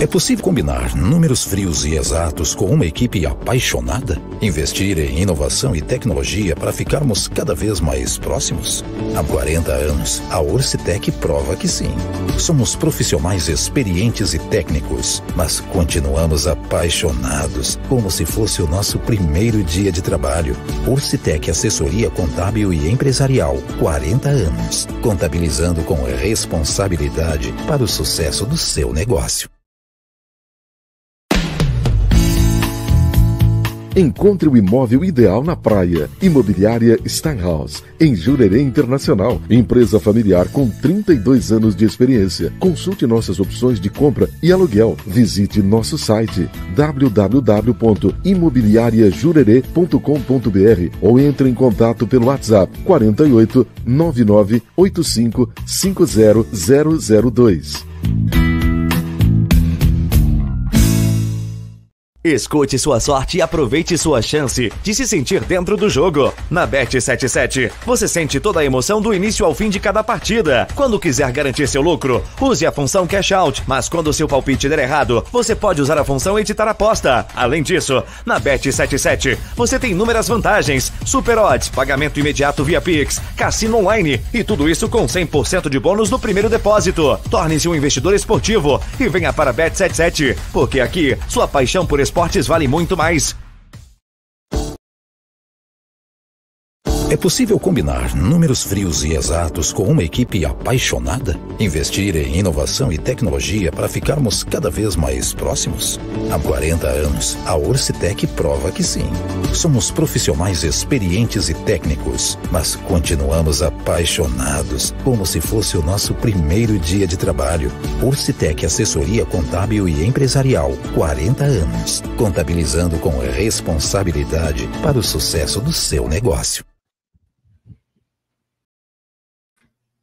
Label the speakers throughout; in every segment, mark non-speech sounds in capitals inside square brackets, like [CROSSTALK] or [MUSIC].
Speaker 1: É possível combinar números frios e exatos com uma equipe apaixonada? Investir em inovação e tecnologia para ficarmos cada vez mais próximos? Há 40 anos, a Orcitec prova que sim. Somos profissionais experientes e técnicos, mas continuamos apaixonados, como se fosse o nosso primeiro dia de trabalho. Orcitec Assessoria Contábil e Empresarial, 40 anos, contabilizando com responsabilidade para o sucesso do seu negócio.
Speaker 2: Encontre o imóvel ideal na praia. Imobiliária Steinhaus, em Jurerê Internacional. Empresa familiar com 32 anos de experiência. Consulte nossas opções de compra e aluguel. Visite nosso site www.imobiliariajurerê.com.br ou entre em contato pelo WhatsApp 48 99 85 50002.
Speaker 3: Escute sua sorte e aproveite sua chance de se sentir dentro do jogo. Na Bet77, você sente toda a emoção do início ao fim de cada partida. Quando quiser garantir seu lucro, use a função Cash Out, mas quando seu palpite der errado, você pode usar a função Editar Aposta. Além disso, na Bet77, você tem inúmeras vantagens, super odds, pagamento imediato via Pix, cassino online e tudo isso com 100% de bônus no primeiro depósito. Torne-se um investidor esportivo e venha para Bet77, porque aqui sua paixão por Esportes vale muito mais.
Speaker 1: É possível combinar números frios e exatos com uma equipe apaixonada? Investir em inovação e tecnologia para ficarmos cada vez mais próximos? Há 40 anos, a Orcitec prova que sim. Somos profissionais experientes e técnicos, mas continuamos apaixonados, como se fosse o nosso primeiro dia de trabalho. Orcitec Assessoria Contábil e Empresarial, 40 anos, contabilizando com responsabilidade para o sucesso do seu negócio.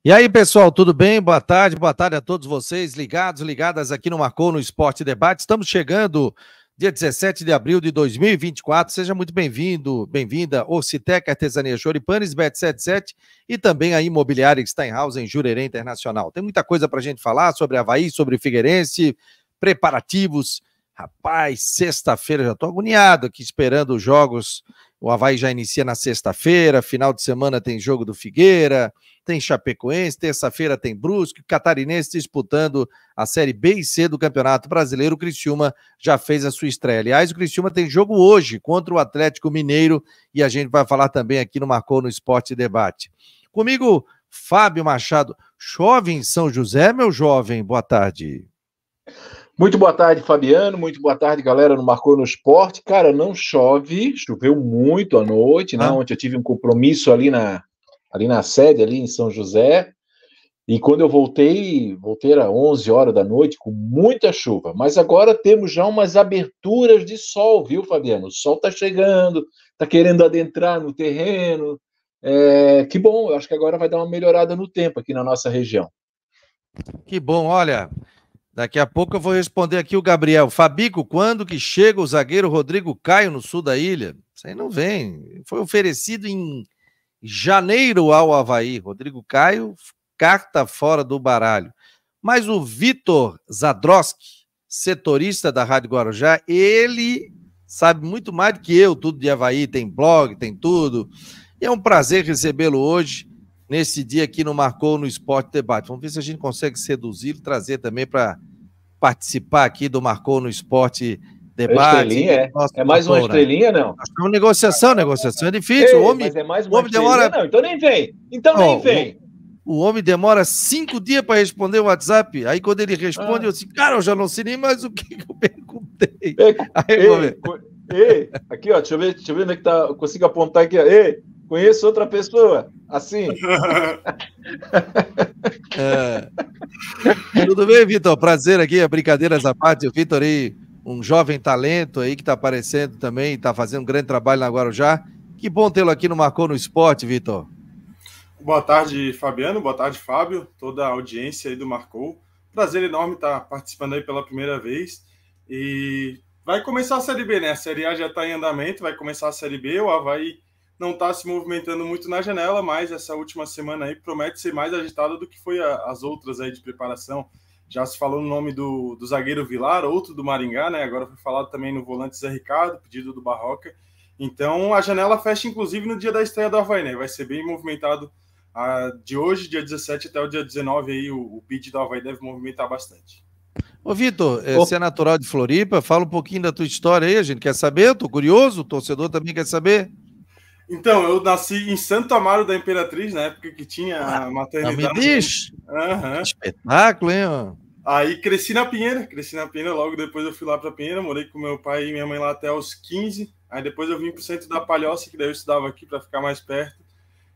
Speaker 4: E aí, pessoal, tudo bem? Boa tarde, boa tarde a todos vocês ligados, ligadas aqui no Marcou no Esporte Debate. Estamos chegando dia 17 de abril de 2024. Seja muito bem-vindo, bem-vinda, Orcitec Artesania Choripanes, Bet77 e também a Imobiliária Steinhaus em Jurerê Internacional. Tem muita coisa para a gente falar sobre Havaí, sobre Figueirense, preparativos. Rapaz, sexta-feira já estou agoniado aqui esperando os jogos. O Havaí já inicia na sexta-feira, final de semana tem jogo do Figueira tem Chapecoense, terça-feira tem Brusque, Catarinense disputando a Série B e C do Campeonato Brasileiro. O Criciúma já fez a sua estreia. Aliás, o Criciúma tem jogo hoje contra o Atlético Mineiro e a gente vai falar também aqui no Marcou no Esporte Debate. Comigo, Fábio Machado. Chove em São José, meu jovem? Boa tarde.
Speaker 5: Muito boa tarde, Fabiano. Muito boa tarde, galera no Marcou no Esporte. Cara, não chove, choveu muito à noite, né? Ah. Ontem eu tive um compromisso ali na, ali na sede, ali em São José. E quando eu voltei, voltei às 11 horas da noite, com muita chuva. Mas agora temos já umas aberturas de sol, viu, Fabiano? O sol está chegando, está querendo adentrar no terreno. É, que bom, eu acho que agora vai dar uma melhorada no tempo aqui na nossa região.
Speaker 4: Que bom, olha, Daqui a pouco eu vou responder aqui o Gabriel. Fabico, quando que chega o zagueiro Rodrigo Caio no sul da ilha? Isso aí não vem. Foi oferecido em janeiro ao Havaí. Rodrigo Caio, carta fora do baralho. Mas o Vitor Zadroski, setorista da Rádio Guarujá, ele sabe muito mais do que eu, tudo de Havaí, tem blog, tem tudo. E é um prazer recebê-lo hoje, nesse dia aqui no Marcou no Esporte Debate. Vamos ver se a gente consegue seduzir e trazer também para participar aqui do Marcou no Esporte Debate Debate. É, é mais uma estrelinha, não? Acho que é uma negociação, negociação é difícil. Ei, o homem, é mais uma homem demora. Não, então nem vem.
Speaker 5: Então nem vem.
Speaker 4: O, o, homem demora cinco dias para responder o WhatsApp. Aí quando ele responde, ah. eu assim cara, eu já não sei nem mais o que eu perguntei. Ei, aí,
Speaker 5: ei, ei, aqui, ó, deixa eu ver, deixa eu ver onde é que tá. consigo apontar aqui, Ei, conheço outra pessoa.
Speaker 4: Assim. [LAUGHS] é. Tudo bem, Vitor? Prazer aqui, brincadeiras à parte, o Vitor aí. E um jovem talento aí que está aparecendo também, está fazendo um grande trabalho na Guarujá. Que bom tê-lo aqui no Marcou no Esporte, Vitor.
Speaker 6: Boa tarde, Fabiano. Boa tarde, Fábio. Toda a audiência aí do Marcou. Prazer enorme estar tá participando aí pela primeira vez. E vai começar a Série B, né? A Série A já está em andamento, vai começar a Série B. O Havaí não está se movimentando muito na janela, mas essa última semana aí promete ser mais agitada do que foi a, as outras aí de preparação já se falou no nome do, do zagueiro Vilar, outro do Maringá, né? Agora foi falado também no volante Zé Ricardo, pedido do Barroca. Então a janela fecha, inclusive, no dia da estreia do Havaí, né? Vai ser bem movimentado ah, de hoje, dia 17, até o dia 19 aí. O, o bid do Havaí deve movimentar bastante.
Speaker 4: Ô, Vitor, é, você é natural de Floripa, fala um pouquinho da tua história aí, a gente quer saber, tô curioso, o torcedor também quer saber.
Speaker 6: Então, eu nasci em Santo Amaro da Imperatriz, na época que tinha a ah, maternidade. Não me diz! Uhum.
Speaker 4: Espetáculo, hein?
Speaker 6: Aí cresci na Pinheira, cresci na Pinheira, logo depois eu fui lá para Pinheira, morei com meu pai e minha mãe lá até os 15. Aí depois eu vim para o centro da Palhoça, que daí eu estudava aqui para ficar mais perto.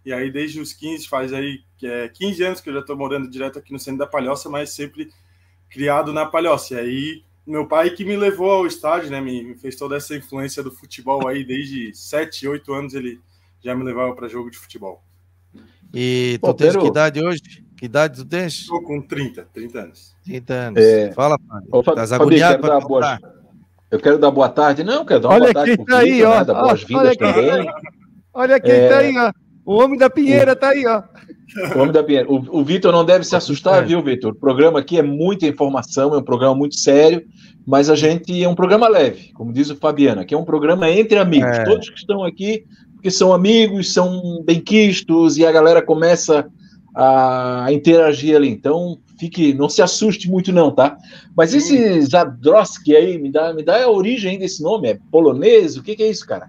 Speaker 6: E aí desde os 15, faz aí é, 15 anos que eu já estou morando direto aqui no centro da Palhoça, mas sempre criado na Palhoça. E aí meu pai que me levou ao estádio, né? Me, me fez toda essa influência do futebol aí, desde 7, 8 anos ele já me levava para jogo de futebol.
Speaker 4: E tu Pô, tens Peru. que idade hoje? Que idade tu tens? Estou com 30, 30 anos. 30 anos. É... Fala, Fábio. Estás agoniado para boa... Eu quero dar boa tarde. Não, quero
Speaker 5: dar uma olha boa tarde. Tá aí, ó. Né? Boas-vindas tá também.
Speaker 7: Olha quem tá é... tá aí, ó. O homem da
Speaker 5: Pinheira tá aí, ó. O homem da Pinheira. O, o Vitor não deve se assustar, é. viu, Vitor? O programa aqui é muita informação, é um programa muito sério, mas a gente é um programa leve, como diz o Fabiano, que é um programa entre amigos. É. Todos que estão aqui, que são amigos, são benquistos, e a galera começa a interagir ali. Então, fique, não se assuste muito não, tá? Mas esse Zadroski aí, me dá, me dá a origem desse nome, é
Speaker 6: polonês? O que, que é isso, cara?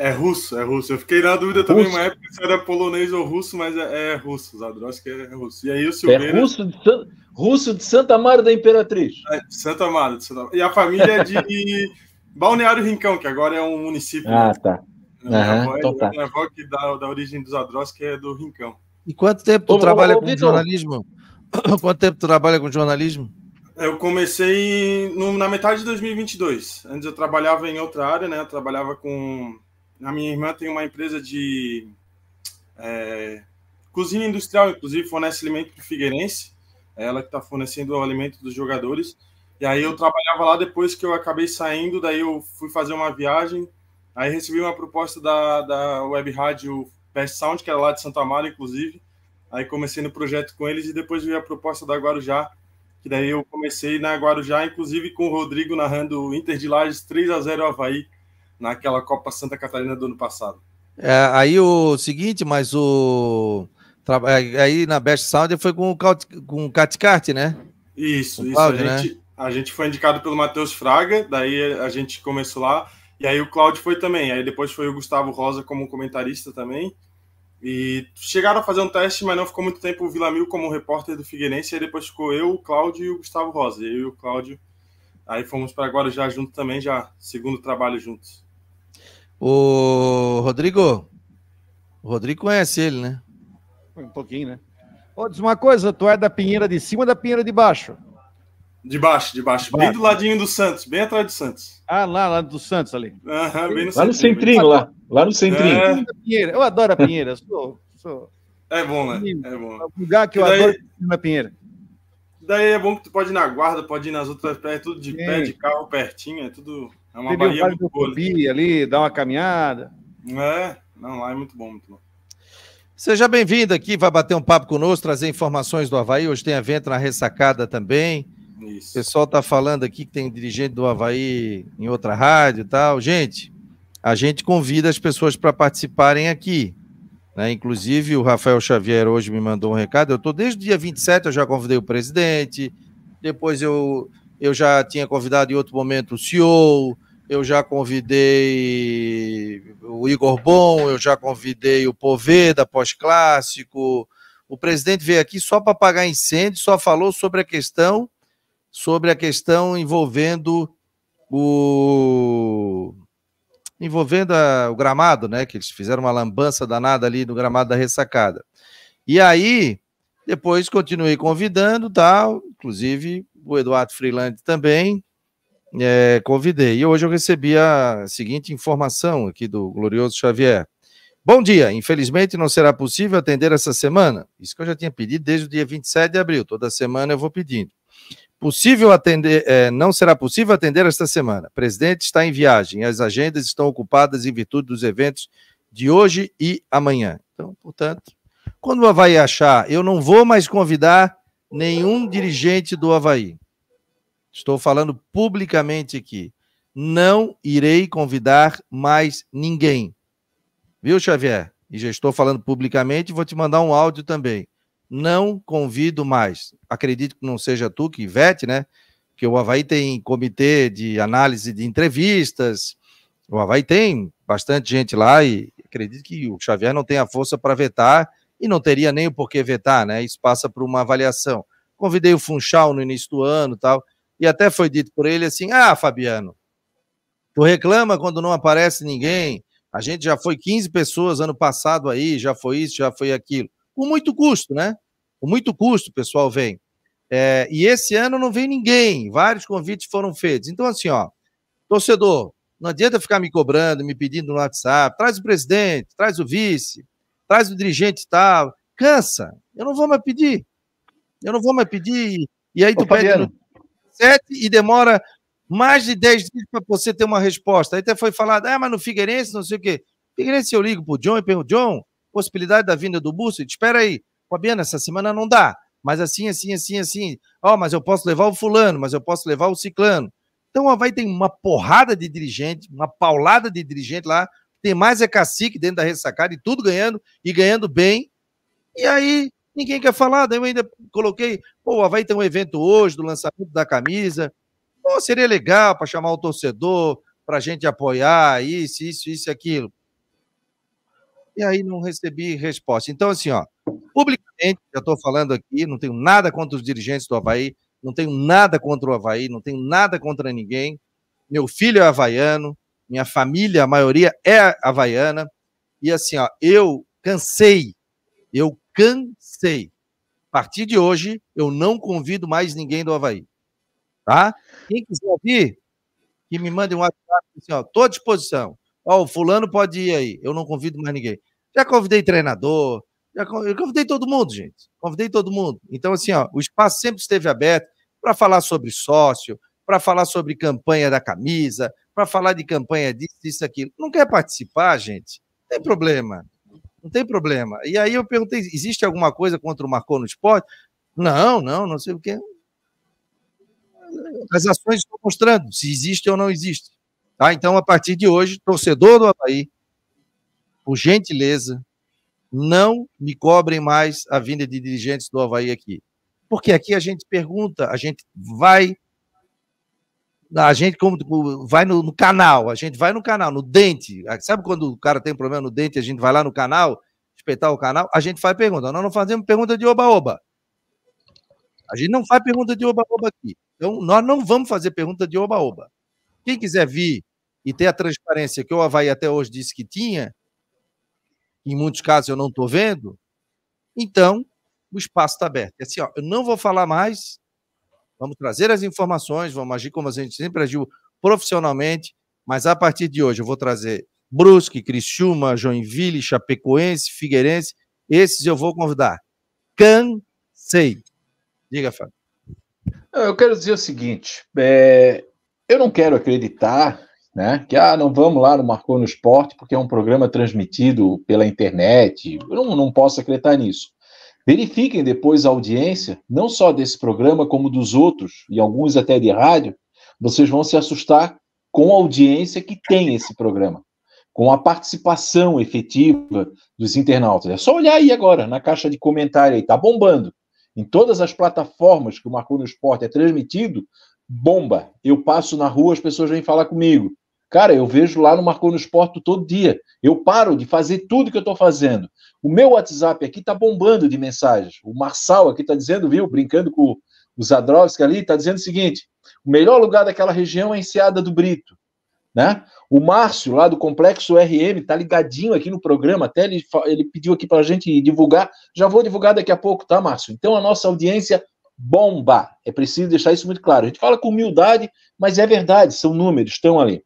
Speaker 6: É russo, é russo. Eu fiquei na dúvida é russo? também uma época se era polonês ou russo, mas é, é russo, Zadrowski que é, é, russo. E aí o é Silveira. É russo de, San... russo de Santa Mara da Imperatriz. É, Santa Mara, de Santa Mara. E a família é de [LAUGHS] Balneário Rincão, que agora é um município. Né? Ah, tá.
Speaker 4: Minha
Speaker 5: uhum, avó, então tá. minha
Speaker 6: avó que dá da origem dos Zadrowski que é do Rincão.
Speaker 4: E quanto tempo tu Ô, trabalha com jornalismo? [COUGHS] Quanto tempo tu trabalha com jornalismo?
Speaker 6: Eu comecei no, na metade de 2022. Antes eu trabalhava em outra área, né? Eu trabalhava com a minha irmã tem uma empresa de é, cozinha industrial, inclusive fornece alimento para o Figueirense. É ela que está fornecendo o alimento dos jogadores. E aí eu trabalhava lá depois que eu acabei saindo, daí eu fui fazer uma viagem. Aí recebi uma proposta da, da web rádio Best Sound, que era lá de Santa Amaro, inclusive. Aí comecei no projeto com eles e depois veio a proposta da Guarujá, que daí eu comecei na Guarujá, inclusive com o Rodrigo narrando o Inter de Lages 3 a 0 Havaí naquela Copa Santa Catarina do ano passado.
Speaker 4: É, aí o seguinte, mas o. É, aí na Best Sound foi com o, com o Cat Cat, né?
Speaker 6: Isso, com isso. Cláudio, a, né? gente, né? a gente foi indicado pelo Matheus Fraga, daí a gente começou lá. E aí o Cláudio foi também. Aí depois foi o Gustavo Rosa como comentarista também. E chegaram a fazer um teste, mas não ficou muito tempo o Vila Mil como repórter do Figueirense. Aí depois ficou eu, o Cláudio e o Gustavo Rosa. Eu e o Cláudio. Aí fomos para agora já junto também, já segundo trabalho juntos.
Speaker 4: O Rodrigo, o Rodrigo conhece ele, né?
Speaker 7: Um pouquinho, né?
Speaker 4: Ô, diz uma coisa, tu é da Pinheira de cima ou da Pinheira de baixo?
Speaker 6: De baixo, de baixo. Bem do ladinho do Santos, bem atrás do Santos. Ah, lá, lá do Santos ali.
Speaker 7: Aham, bem no lá centrinho, no centrinho, lá. Lá no centrinho. É... Eu adoro a Pinheira, sou,
Speaker 6: sou... É bom, né? É bom. É um
Speaker 7: lugar que eu daí... adoro é na Pinheira.
Speaker 6: Daí é bom que tu pode ir na guarda, pode ir nas outras praias, tudo de Sim. pé, de carro, pertinho, é tudo é uma Entendeu? Bahia muito boa.
Speaker 7: Assim. ali, dá uma caminhada.
Speaker 6: É, não, lá é muito bom, muito bom.
Speaker 4: Seja bem-vindo aqui, vai bater um papo conosco, trazer informações do Havaí. Hoje tem evento na ressacada também. Isso. O pessoal está falando aqui que tem dirigente do Havaí em outra rádio e tal. Gente, a gente convida as pessoas para participarem aqui. Né? Inclusive, o Rafael Xavier hoje me mandou um recado. Eu estou desde o dia 27, eu já convidei o presidente. Depois eu eu já tinha convidado em outro momento o CEO, eu já convidei o Igor Bom, eu já convidei o Poveda, pós-clássico. O presidente veio aqui só para apagar incêndio, só falou sobre a questão, sobre a questão envolvendo o envolvendo a, o gramado, né? Que eles fizeram uma lambança danada ali no gramado da ressacada. E aí depois continuei convidando, tal, inclusive o Eduardo Freeland também é, convidei. E hoje eu recebi a seguinte informação aqui do glorioso Xavier. Bom dia, infelizmente não será possível atender essa semana. Isso que eu já tinha pedido desde o dia 27 de abril, toda semana eu vou pedindo. Possível atender, é, não será possível atender esta semana. O presidente está em viagem, as agendas estão ocupadas em virtude dos eventos de hoje e amanhã. Então, portanto, quando o Havaí achar, eu não vou mais convidar nenhum dirigente do Havaí. Estou falando publicamente aqui. Não irei convidar mais ninguém. Viu, Xavier? E já estou falando publicamente, vou te mandar um áudio também. Não convido mais. Acredito que não seja tu que vete, né? Porque o Havaí tem comitê de análise de entrevistas. O Havaí tem bastante gente lá e acredito que o Xavier não tem a força para vetar e não teria nem o porquê vetar, né? Isso passa por uma avaliação. Convidei o Funchal no início do ano tal, e até foi dito por ele assim: ah, Fabiano, tu reclama quando não aparece ninguém. A gente já foi 15 pessoas ano passado aí, já foi isso, já foi aquilo. Com muito custo, né? Com muito custo, o pessoal vem. É, e esse ano não veio ninguém, vários convites foram feitos. Então, assim, ó, torcedor, não adianta ficar me cobrando, me pedindo no WhatsApp, traz o presidente, traz o vice, traz o dirigente tal. Tá? Cansa. Eu não vou mais pedir. Eu não vou mais pedir. E aí tu Ô, pede no e demora mais de 10 dias para você ter uma resposta. Aí até foi falado, ah, mas no Figueirense, não sei o quê. Figueirense eu ligo pro John e pergunto, John, possibilidade da vinda do Bússio? Espera aí. Fabiano, essa semana não dá. Mas assim, assim, assim, assim. Ó, oh, mas eu posso levar o fulano, mas eu posso levar o ciclano. Então, vai ter uma porrada de dirigente, uma paulada de dirigente lá tem mais é cacique dentro da ressacada e tudo ganhando e ganhando bem. E aí ninguém quer falar. Daí eu ainda coloquei, pô, vai ter um evento hoje do lançamento da camisa. Pô, seria legal para chamar o torcedor, para a gente apoiar, isso, isso, isso, aquilo. E aí não recebi resposta. Então, assim, ó, publicamente, já estou falando aqui, não tenho nada contra os dirigentes do Havaí, não tenho nada contra o Havaí, não tenho nada contra ninguém. Meu filho é havaiano, minha família, a maioria é havaiana. E assim, ó, eu cansei, eu cansei. A partir de hoje, eu não convido mais ninguém do Havaí. Tá? Quem quiser vir, que me mande um WhatsApp, assim, ó, tô à disposição. Ó, o fulano pode ir aí, eu não convido mais ninguém. Já convidei treinador, já convidei, convidei todo mundo, gente. Convidei todo mundo. Então, assim, ó, o espaço sempre esteve aberto para falar sobre sócio, para falar sobre campanha da camisa, para falar de campanha disso, isso, aquilo. Não quer participar, gente? Não tem problema. Não tem problema. E aí eu perguntei: existe alguma coisa contra o Marcou no esporte? Não, não, não sei o quê. As ações estão mostrando se existe ou não existe. Tá? Então, a partir de hoje, torcedor do Havaí, por gentileza, não me cobrem mais a vinda de dirigentes do Havaí aqui. Porque aqui a gente pergunta, a gente vai a gente como vai no, no, canal, a gente vai no canal, no dente. Ah, sabe quando o cara tem problema no dente, a gente vai lá no canal, espetar o canal, a gente faz pergunta. Nós não fazemos pergunta de oba-oba. A gente não faz pergunta de oba-oba aqui. Então, nós não vamos fazer pergunta de oba-oba. Quem quiser vir e ter a transparência que o Havaí até hoje disse que tinha, em muitos casos eu não estou vendo, então o espaço está aberto. É assim, ó, eu não vou falar mais, Vamos trazer as informações, vamos agir como a gente sempre agiu profissionalmente, mas a partir de hoje eu vou trazer Brusque, Criciúma, Joinville, Chapecoense, Figueirense, esses eu vou convidar. Cansei. Diga, Fábio.
Speaker 5: Eu quero dizer o seguinte, é, eu não quero acreditar né, que ah, não vamos lá no Marcou no Esporte, porque é um programa transmitido pela internet. Eu não, não posso acreditar nisso. Verifiquem depois a audiência, não só desse programa, como dos outros, e alguns até de rádio. Vocês vão se assustar com a audiência que tem esse programa, com a participação efetiva dos internautas. É só olhar aí agora, na caixa de comentário aí, tá bombando. Em todas as plataformas que o Marco no Esporte é transmitido, bomba. Eu passo na rua, as pessoas vêm falar comigo. Cara, eu vejo lá no Marco no Esporte todo dia. Eu paro de fazer tudo que eu estou fazendo o meu WhatsApp aqui está bombando de mensagens. O Marçal aqui está dizendo, viu, brincando com o Zadrovski ali, está dizendo o seguinte: o melhor lugar daquela região é a Enseada do Brito. Né? O Márcio, lá do Complexo RM, tá ligadinho aqui no programa, até ele, ele pediu aqui para a gente divulgar. Já vou divulgar daqui a pouco, tá, Márcio? Então a nossa audiência bomba. É preciso deixar isso muito claro. A gente fala com humildade, mas é verdade, são números, estão ali.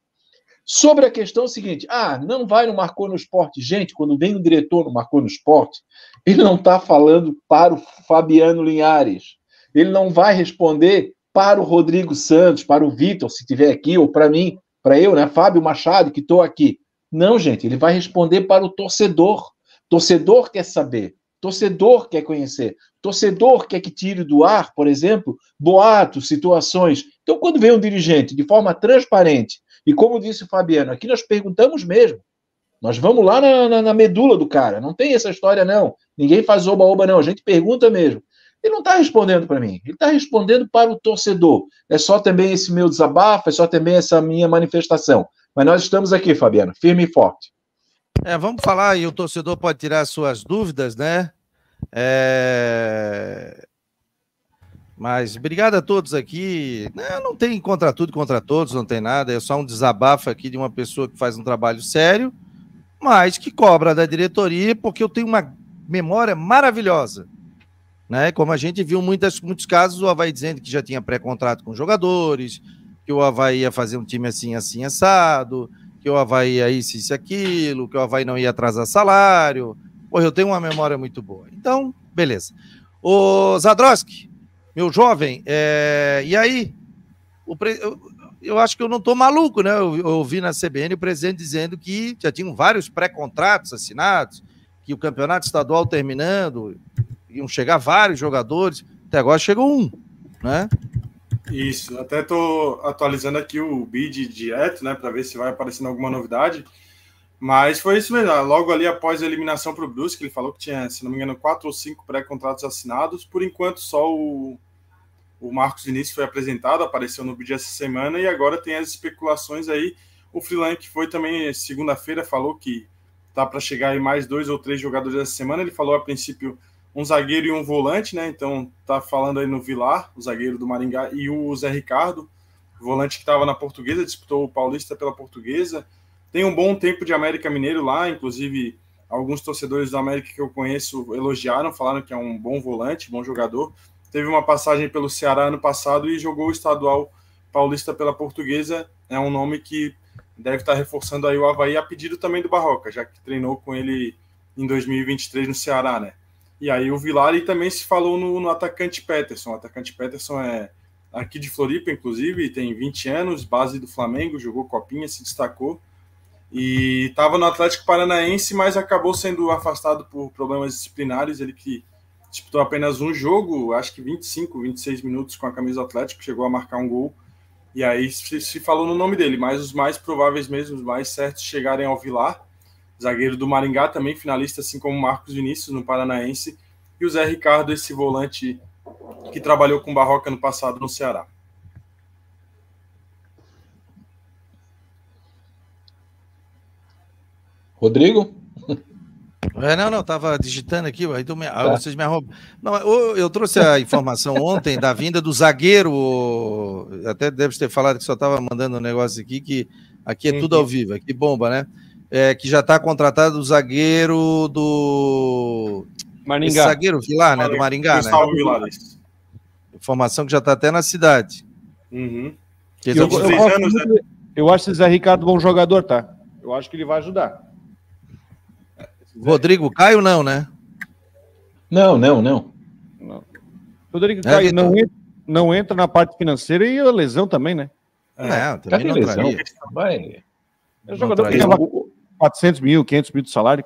Speaker 5: Sobre a questão seguinte, ah, não vai no Marcou no Esporte. Gente, quando vem o diretor no Marcou no Esporte, ele não está falando para o Fabiano Linhares. Ele não vai responder para o Rodrigo Santos, para o Vitor, se tiver aqui, ou para mim, para eu, né, Fábio Machado, que estou aqui. Não, gente, ele vai responder para o torcedor. Torcedor quer saber, torcedor quer conhecer, torcedor quer que tire do ar, por exemplo, boatos, situações. Então, quando vem um dirigente de forma transparente e como disse o Fabiano, aqui nós perguntamos mesmo. Nós vamos lá na, na, na medula do cara. Não tem essa história, não. Ninguém faz oba-oba, não. A gente pergunta mesmo. Ele não está respondendo para mim, ele está respondendo para o torcedor. É só também esse meu desabafo, é só também essa minha manifestação. Mas nós estamos aqui, Fabiano, firme e forte.
Speaker 4: É, vamos falar e o torcedor pode tirar suas dúvidas, né? É... Mas obrigado a todos aqui. Não, né, não tem contra tudo contra todos, não tem nada. É só um desabafo aqui de uma pessoa que faz um trabalho sério, mas que cobra da diretoria, porque eu tenho uma memória maravilhosa. Né? Como a gente viu muitas, muitos casos, o Havaí dizendo que já tinha pré-contrato com jogadores, que o Havaí ia fazer um time assim, assim, assado, que o Havaí ia isso, isso, aquilo, que o Havaí não ia atrasar salário. Pô, eu tenho uma memória muito boa. Então, beleza. O Zadroski, meu jovem, é... e aí? Pre... Eu, eu, acho que eu não estou maluco, né? Eu, eu ouvi na CBN o presidente dizendo que já tinham vários pré-contratos assinados, que o campeonato estadual terminando, iam chegar vários jogadores, até agora chegou um, né?
Speaker 6: Isso, até estou atualizando aqui o bid direto, né, para ver se vai aparecendo alguma novidade. Mas foi isso mesmo. Logo ali após a eliminação para o Brusque, ele falou que tinha, se não me engano, quatro ou cinco pré-contratos assinados. Por enquanto, só o, o Marcos Início foi apresentado, apareceu no BD essa semana e agora tem as especulações aí. O Freeland que foi também segunda-feira falou que tá para chegar aí mais dois ou três jogadores essa semana. Ele falou a princípio um zagueiro e um volante, né? Então tá falando aí no Vilar, o zagueiro do Maringá e o Zé Ricardo, volante que estava na Portuguesa, disputou o Paulista pela Portuguesa. Tem um bom tempo de América Mineiro lá, inclusive alguns torcedores do América que eu conheço elogiaram, falaram que é um bom volante, bom jogador teve uma passagem pelo Ceará ano passado e jogou o estadual paulista pela portuguesa. É um nome que deve estar reforçando aí o Havaí a pedido também do Barroca, já que treinou com ele em 2023 no Ceará, né? E aí o Villar e também se falou no, no atacante Peterson. O atacante Peterson é aqui de Floripa, inclusive, tem 20 anos, base do Flamengo, jogou copinha, se destacou. E estava no Atlético Paranaense, mas acabou sendo afastado por problemas disciplinares. Ele que disputou apenas um jogo, acho que 25, 26 minutos com a camisa do Atlético, chegou a marcar um gol. E aí se, se, falou no nome dele, mas os mais prováveis mesmo, os mais certos chegarem ao Vilar, zagueiro do Maringá também finalista, assim como Marcos Vinícius no Paranaense, e o Zé Ricardo, esse volante que trabalhou com Barroca no passado no Ceará.
Speaker 4: Rodrigo? É, não, não, estava digitando aqui, aí me, tá. vocês me arrombam. Não, eu, eu, trouxe a informação [LAUGHS] ontem da vinda do zagueiro. Até deve ter falado que só estava mandando um negócio aqui, que aqui é tudo ao vivo, que bomba, né? É, que já está contratado o zagueiro do. Maringá. Esse zagueiro Vilar, né? Do Maringá, né? Informação que já está até na cidade. Uhum. Eu, eu, anos, né? eu acho que o Zé Ricardo é bom jogador, tá?
Speaker 7: Eu acho que ele vai ajudar.
Speaker 4: Rodrigo Caio, não, né? Não, não, não.
Speaker 7: Rodrigo é, Caio não,
Speaker 4: entra, não entra na parte
Speaker 5: financeira
Speaker 7: e a lesão também, né?
Speaker 5: É, é também não lesão? traria. Vai. É jogador que 400 mil, 500 mil de salário.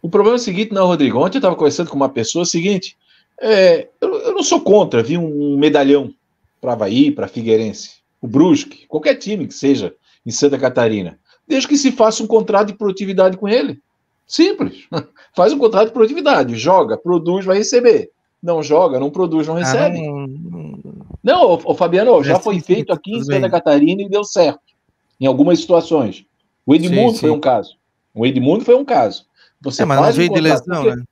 Speaker 5: O problema é o seguinte, não, Rodrigo. Ontem eu estava conversando com uma pessoa, é o seguinte, é, eu, eu, não sou contra, vi um medalhão para Havaí, para Figueirense, o Brusque, qualquer time que seja em Santa Catarina, desde que se faça um contrato de produtividade com ele. Simples. [LAUGHS] Faz um contrato de produtividade. Joga, produz, vai receber. Não joga, não produz, não recebe. Ah, não, o Fabiano, já foi feito aqui em Santa Catarina e deu certo. Em algumas situações. O Edmundo sim, sim. foi um caso. O Edmundo foi um caso. Você é, mas não veio um de lesão, porque... né?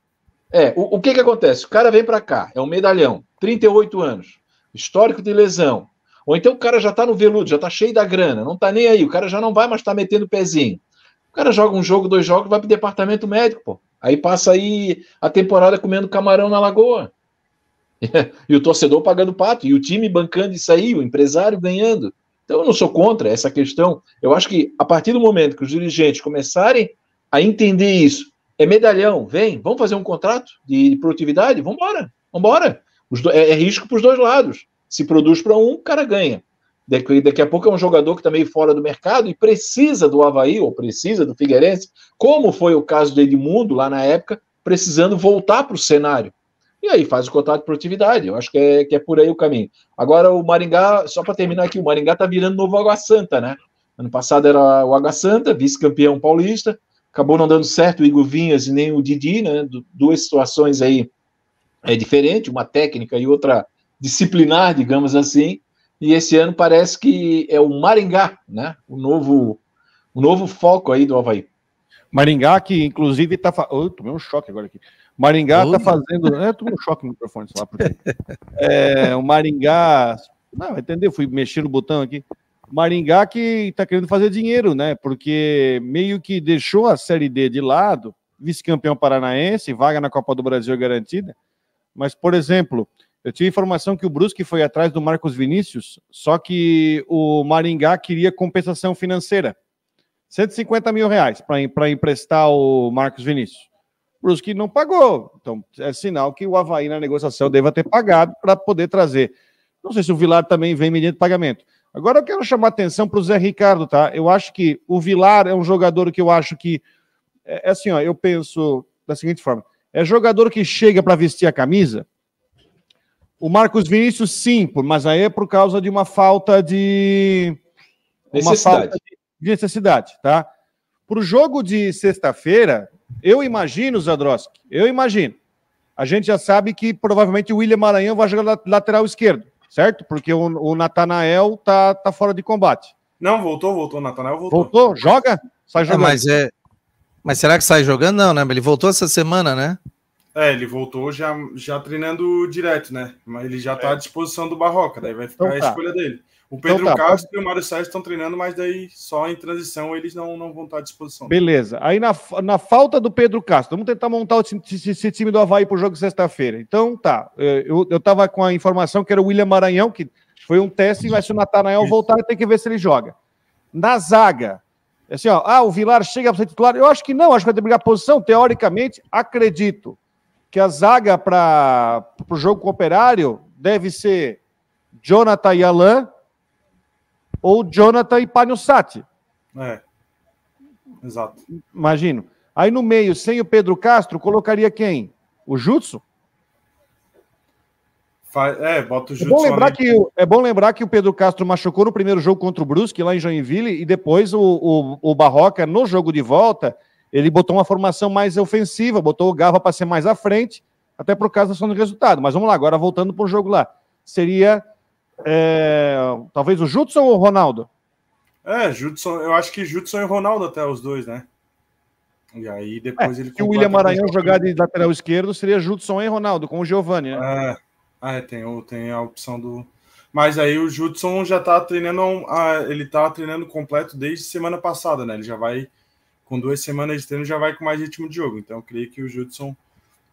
Speaker 5: É, o, o, que que acontece? O cara vem para cá, é um medalhão, 38 anos, histórico de lesão. Ou então o cara já tá no veludo, já tá cheio da grana, não tá nem aí, o cara já não vai mais estar tá metendo pezinho. O cara joga um jogo, dois jogos, vai pro departamento médico, pô. Aí passa aí a temporada comendo camarão na lagoa. [LAUGHS] e o torcedor pagando pato, e o time bancando isso aí, o empresário ganhando. Então eu não sou contra essa questão. Eu acho que a partir do momento que os dirigentes começarem a entender isso, é medalhão, vem, vamos fazer um contrato de produtividade? Vamos vambora. vamos embora. É, é risco para os dois lados. Se produz para um, o cara ganha. Daqui, daqui a pouco é um jogador que está meio fora do mercado e precisa do Havaí, ou precisa do Figueirense, como foi o caso do Edmundo lá na época, precisando voltar para o cenário. E aí faz o contato de produtividade. Eu acho que é, que é por aí o caminho. Agora o Maringá, só para terminar aqui, o Maringá está virando novo Água Santa, né? Ano passado era o Água Santa, vice-campeão paulista. Acabou não dando certo o Igor Vinhas e nem o Didi, né? Duas situações aí é diferente, uma técnica e outra disciplinar, digamos assim. E esse ano parece que é o Maringá, né? O novo, o novo foco aí do Havaí. Maringá, que inclusive está. Fa... Oh, tomei um choque agora aqui. Maringá está
Speaker 7: fazendo. É, tomei um choque no microfone, sei lá é, O Maringá. Não, entendeu? Fui mexer no botão aqui. Maringá que está querendo fazer dinheiro, né? Porque meio que deixou a Série D de lado, vice-campeão paranaense, vaga na Copa do Brasil é garantida. Mas, por exemplo, eu tinha informação que o Brusque foi atrás do Marcos Vinícius, só que o Maringá queria compensação financeira. 150 mil reais para emprestar o Marcos Vinícius. O Brusque não pagou. Então, é sinal que o Havaí na negociação deva ter pagado para poder trazer. Não sei se o Vilar também vem mediante pagamento. Agora eu quero chamar atenção para o Zé Ricardo, tá? Eu acho que o Vilar é um jogador que eu acho que. É, é assim, ó, eu penso da seguinte forma: é jogador que chega para vestir a camisa o Marcos Vinícius, sim, mas aí é por causa de uma falta de. Necessidade. falta de necessidade, tá? Para o jogo de sexta-feira, eu imagino, Zadroski, eu imagino. A gente já sabe que provavelmente o William Maranhão vai jogar lateral esquerdo, certo? Porque o, o
Speaker 6: Natanael tá, tá fora de combate. Não, voltou, voltou. Natanael voltou.
Speaker 4: Voltou? Joga? Sai ah, jogando. É, mas, é... mas será que sai jogando? Não, né? Ele voltou essa semana, né?
Speaker 6: É, ele voltou já, já treinando direto, né? Mas ele já está é. à disposição do Barroca, daí vai ficar então tá. a escolha dele. O então Pedro então tá. Castro e o Mário Sérgio estão treinando, mas daí só em transição eles não, não vão estar à disposição. Beleza.
Speaker 7: Aí na, na falta do Pedro Castro, vamos tentar montar o time, esse time do Havaí para o jogo de sexta-feira. Então tá, é, eu estava com a informação que era o William Maranhão, que foi um teste, mas se o Natanael voltar, tem que ver se ele joga. Na zaga, assim ó, ah, o Vilar chega para ser titular, eu acho que não, acho que vai ter que brigar posição, teoricamente, acredito que a zaga para o jogo com o Operário deve ser Jonathan e Alain ou Jonathan e Paniussati. É. Exato. Imagino. Aí no meio, sem o Pedro Castro, colocaria quem? O Jutsu?
Speaker 6: É, bota o Jutsu. É bom, lembrar
Speaker 7: que, o, é bom lembrar que o Pedro Castro machucou no primeiro jogo contra o Brusque, lá em Joinville, e depois o, o, o Barroca, no jogo de volta, ele botou uma formação mais ofensiva, botou o Gava para ser mais à frente, até por causa da sua do resultado. Mas vamos lá, agora voltando para o jogo lá. Seria é, talvez o Judson ou o Ronaldo?
Speaker 6: É, Judson, eu acho que Judson e Ronaldo até os dois, né? E aí depois é, ele. Se o William Maranhão jogar
Speaker 7: de lateral esquerdo, seria Judson e Ronaldo, com o Giovanni, né? É,
Speaker 6: ah, é, tem, tem a opção do. Mas aí o Judson já tá treinando, ele tá treinando completo desde semana passada, né? Ele já vai com duas semanas de treino já vai com mais ritmo de jogo. Então, creio que o Judson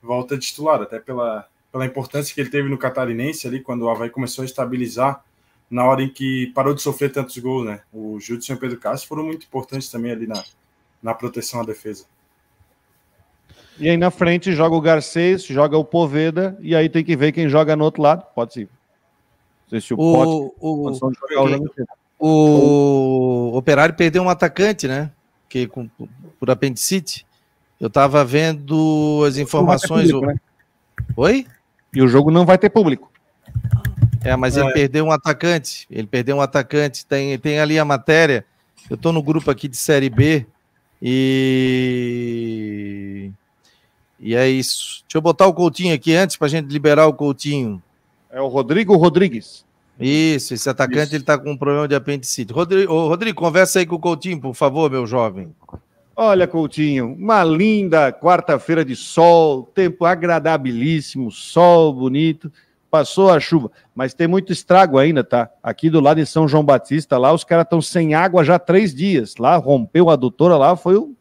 Speaker 6: volta titular, até pela, pela importância que ele teve no Catarinense ali, quando o Havaí começou a estabilizar na hora em que parou de sofrer tantos gols, né? O Judson e o Pedro Castro foram muito importantes também ali na, na proteção à defesa. E aí na
Speaker 7: frente joga o Garcês, joga o Poveda, e aí tem que ver quem joga no outro lado. Pode ser Não
Speaker 4: sei se o, o, pode,
Speaker 7: o,
Speaker 4: o, o, o Operário perdeu um atacante, né? fiquei com, por apendicite. Eu estava vendo as informações. Público, né? Oi? E o jogo não vai ter público. É, mas é. ele perdeu um atacante. Ele perdeu um atacante. Tem, tem ali a matéria. Eu estou no grupo aqui de Série B e. E é isso. Deixa eu botar o Coutinho aqui antes para a gente liberar o Coutinho. É o Rodrigo Rodrigues. Isso, esse atacante Isso. ele está com um problema de apendicite. Rodrigo, ô, Rodrigo, conversa aí com o Coutinho, por favor, meu jovem.
Speaker 7: Olha, Coutinho, uma linda quarta-feira de sol, tempo agradabilíssimo, sol bonito, passou a chuva, mas tem muito estrago ainda, tá? Aqui do lado em São João Batista, lá os caras estão sem água já há três dias. Lá rompeu a doutora, lá foi um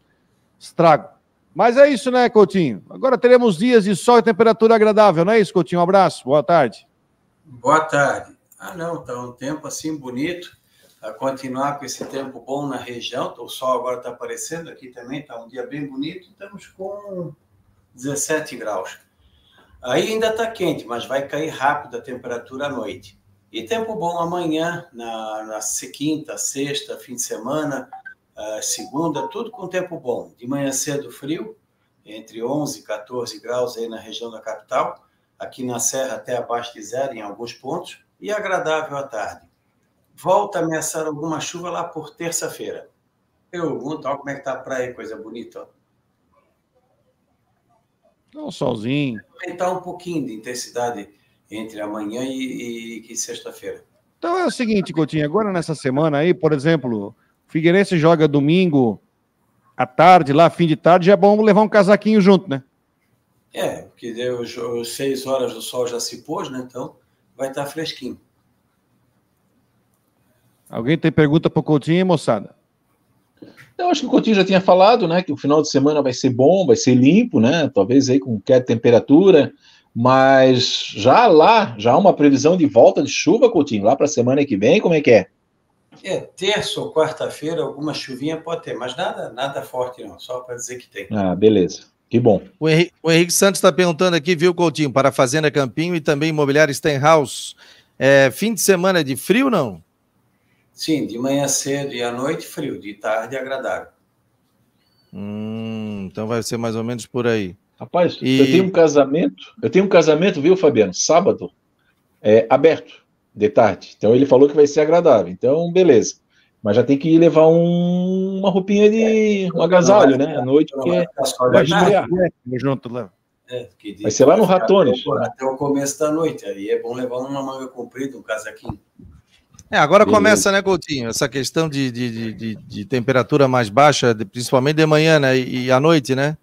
Speaker 7: estrago. Mas é isso, né, Coutinho? Agora teremos dias de sol e temperatura agradável, não é isso, Coutinho? Um abraço, boa tarde.
Speaker 8: Boa tarde. Ah, não, está um tempo assim bonito, a continuar com esse tempo bom na região, o sol agora está aparecendo aqui também, está um dia bem bonito, estamos com 17 graus. Aí ainda está quente, mas vai cair rápido a temperatura à noite. E tempo bom amanhã, na, na quinta, sexta, fim de semana, eh, segunda, tudo com tempo bom. De manhã cedo frio, entre 11 e 14 graus aí na região da capital, aqui na Serra até abaixo de zero em alguns pontos e agradável à tarde. Volta a ameaçar alguma chuva lá por terça-feira. Pergunto, olha como é que tá a praia, coisa bonita. Ó.
Speaker 7: Tá um solzinho.
Speaker 8: Aumentar tá um pouquinho de intensidade entre amanhã e, e, e sexta-feira.
Speaker 7: Então é o seguinte, Coutinho, agora nessa semana aí, por exemplo, o Figueirense joga domingo à tarde, lá fim de tarde, já é bom levar um casaquinho junto, né?
Speaker 8: É, porque deu seis horas do sol já se pôs, né? Então vai estar fresquinho.
Speaker 7: Alguém tem pergunta para o Coutinho, moçada?
Speaker 5: Eu acho que o Coutinho já tinha falado, né, que o final de semana vai ser bom, vai ser limpo, né, talvez aí com qualquer temperatura, mas já lá, já há uma previsão de volta de chuva, Coutinho, lá para a semana que
Speaker 4: vem, como é que é?
Speaker 8: É, terça ou quarta-feira, alguma chuvinha pode ter, mas nada, nada forte não, só para dizer que tem.
Speaker 4: Ah, beleza. Que bom. O Henrique, o Henrique Santos está perguntando aqui, viu, Coutinho, para a Fazenda Campinho e também Imobiliário Stenhouse. É, fim de semana é de frio, não?
Speaker 8: Sim, de manhã cedo e à noite frio, de tarde agradável.
Speaker 4: Hum, então vai ser mais ou menos por aí. Rapaz, e... eu tenho um
Speaker 5: casamento, eu tenho um casamento, viu, Fabiano? Sábado, é, aberto, de tarde. Então ele falou que vai ser agradável. Então, beleza. Mas já tem que levar um, uma roupinha de é. um agasalho, né? À noite, porque vai Vamos tá
Speaker 7: né, junto lá.
Speaker 8: É, vai ser lá no Ratones. Até o começo da noite. Aí é bom levar uma manga comprida, um casaquinho.
Speaker 4: É, agora começa, né, Goldinho? Essa questão de, de, de, de temperatura mais baixa, principalmente de manhã né, e, à noite, né?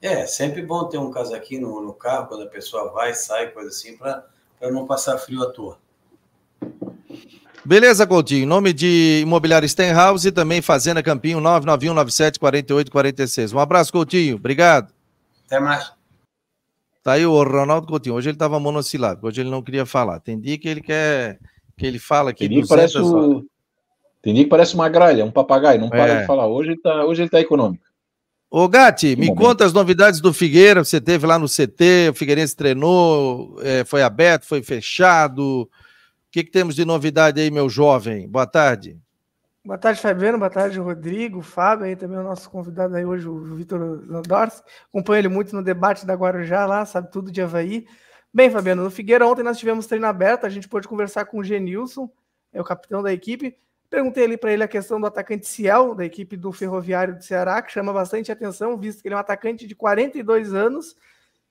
Speaker 8: É, sempre bom ter um casaquinho no, no carro quando a pessoa vai, sai, coisa assim, para não passar frio à toa.
Speaker 4: Beleza, Coutinho? Em nome de Imobiliário Stenhouse e também Fazenda Campinho 991974846. Um abraço, Coutinho. Obrigado. Até mais. Tá aí o Ronaldo Coutinho. Hoje ele estava monossilábico, hoje ele não queria falar. Tem dia que ele quer que ele fala aqui. Tem que parece, o...
Speaker 5: Tem dia que parece uma gralha, um papagaio, não é. para de falar.
Speaker 4: Hoje ele tá, hoje ele tá econômico. Ô, Gatti, me momento. conta as novidades do Figueira. Você teve lá no CT, o Figueirense treinou, é, foi aberto, foi fechado que, que temos de novidade aí, meu jovem? Boa tarde.
Speaker 9: Boa tarde, Fabiano. Boa tarde, Rodrigo, Fábio, aí também o nosso convidado aí hoje, o Vitor Landorce. Acompanho ele muito no debate da Guarujá lá, sabe tudo de Havaí. Bem, Fabiano, no Figueira ontem nós tivemos treino aberto, a gente pôde conversar com o Genilson, é o capitão da equipe. Perguntei ali para ele a questão do atacante Ciel, da equipe do Ferroviário do Ceará, que chama bastante atenção, visto que ele é um atacante de 42 anos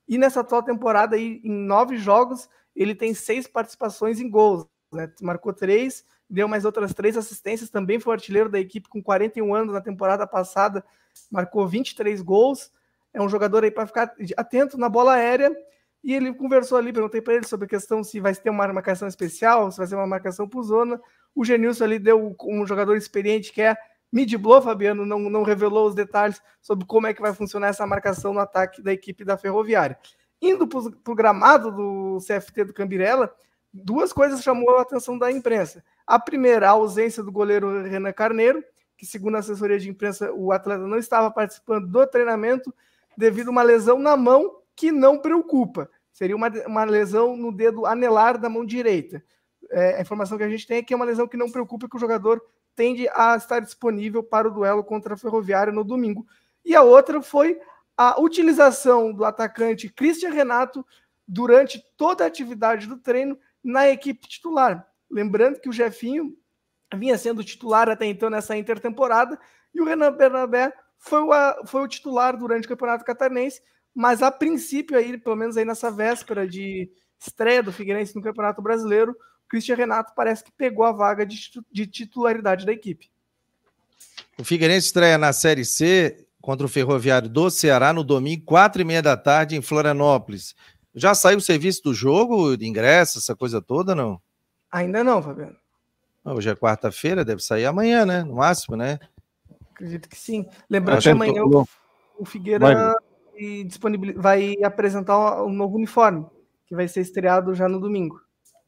Speaker 9: e nessa atual temporada aí, em nove jogos, ele tem seis participações em gols, né? Marcou três, deu mais outras três assistências, também foi artilheiro da equipe com 41 anos na temporada passada, marcou 23 gols. É um jogador aí para ficar atento na bola aérea. E ele conversou ali, perguntei para ele sobre a questão se vai ter uma marcação especial, se vai ser uma marcação por zona. O Genilson ali deu um jogador experiente que é mid-blow, Fabiano, não, não revelou os detalhes sobre como é que vai funcionar essa marcação no ataque da equipe da Ferroviária indo para o gramado do CFT do Cambirela, duas coisas chamou a atenção da imprensa. A primeira, a ausência do goleiro Renan Carneiro, que, segundo a assessoria de imprensa, o atleta não estava participando do treinamento devido a uma lesão na mão que não preocupa. Seria uma, uma lesão no dedo anelar da mão direita. É, a informação que a gente tem é que é uma lesão que não preocupa, que o jogador tende a estar disponível para o duelo contra a Ferroviária no domingo. E a outra foi a utilização do atacante Christian Renato durante toda a atividade do treino na equipe titular. Lembrando que o Jefinho vinha sendo titular até então nessa intertemporada e o Renan Bernabé foi o, foi o titular durante o Campeonato Catarinense, mas a princípio aí, pelo menos aí nessa véspera de estreia do Figueirense no Campeonato Brasileiro, o Christian Renato parece que pegou a vaga de, de titularidade da equipe.
Speaker 4: O Figueirense estreia na Série C contra o Ferroviário do Ceará no domingo, quatro e meia da tarde, em Florianópolis. Já saiu o serviço do jogo, de ingresso, essa coisa toda, não?
Speaker 9: Ainda não, Fabiano.
Speaker 4: Ah, hoje é quarta-feira, deve sair amanhã, né? No máximo, né?
Speaker 9: Acredito que sim. Lembrando que amanhã tô... o Figueira vai. Disponibil... vai apresentar um novo uniforme, que vai ser estreado já no domingo.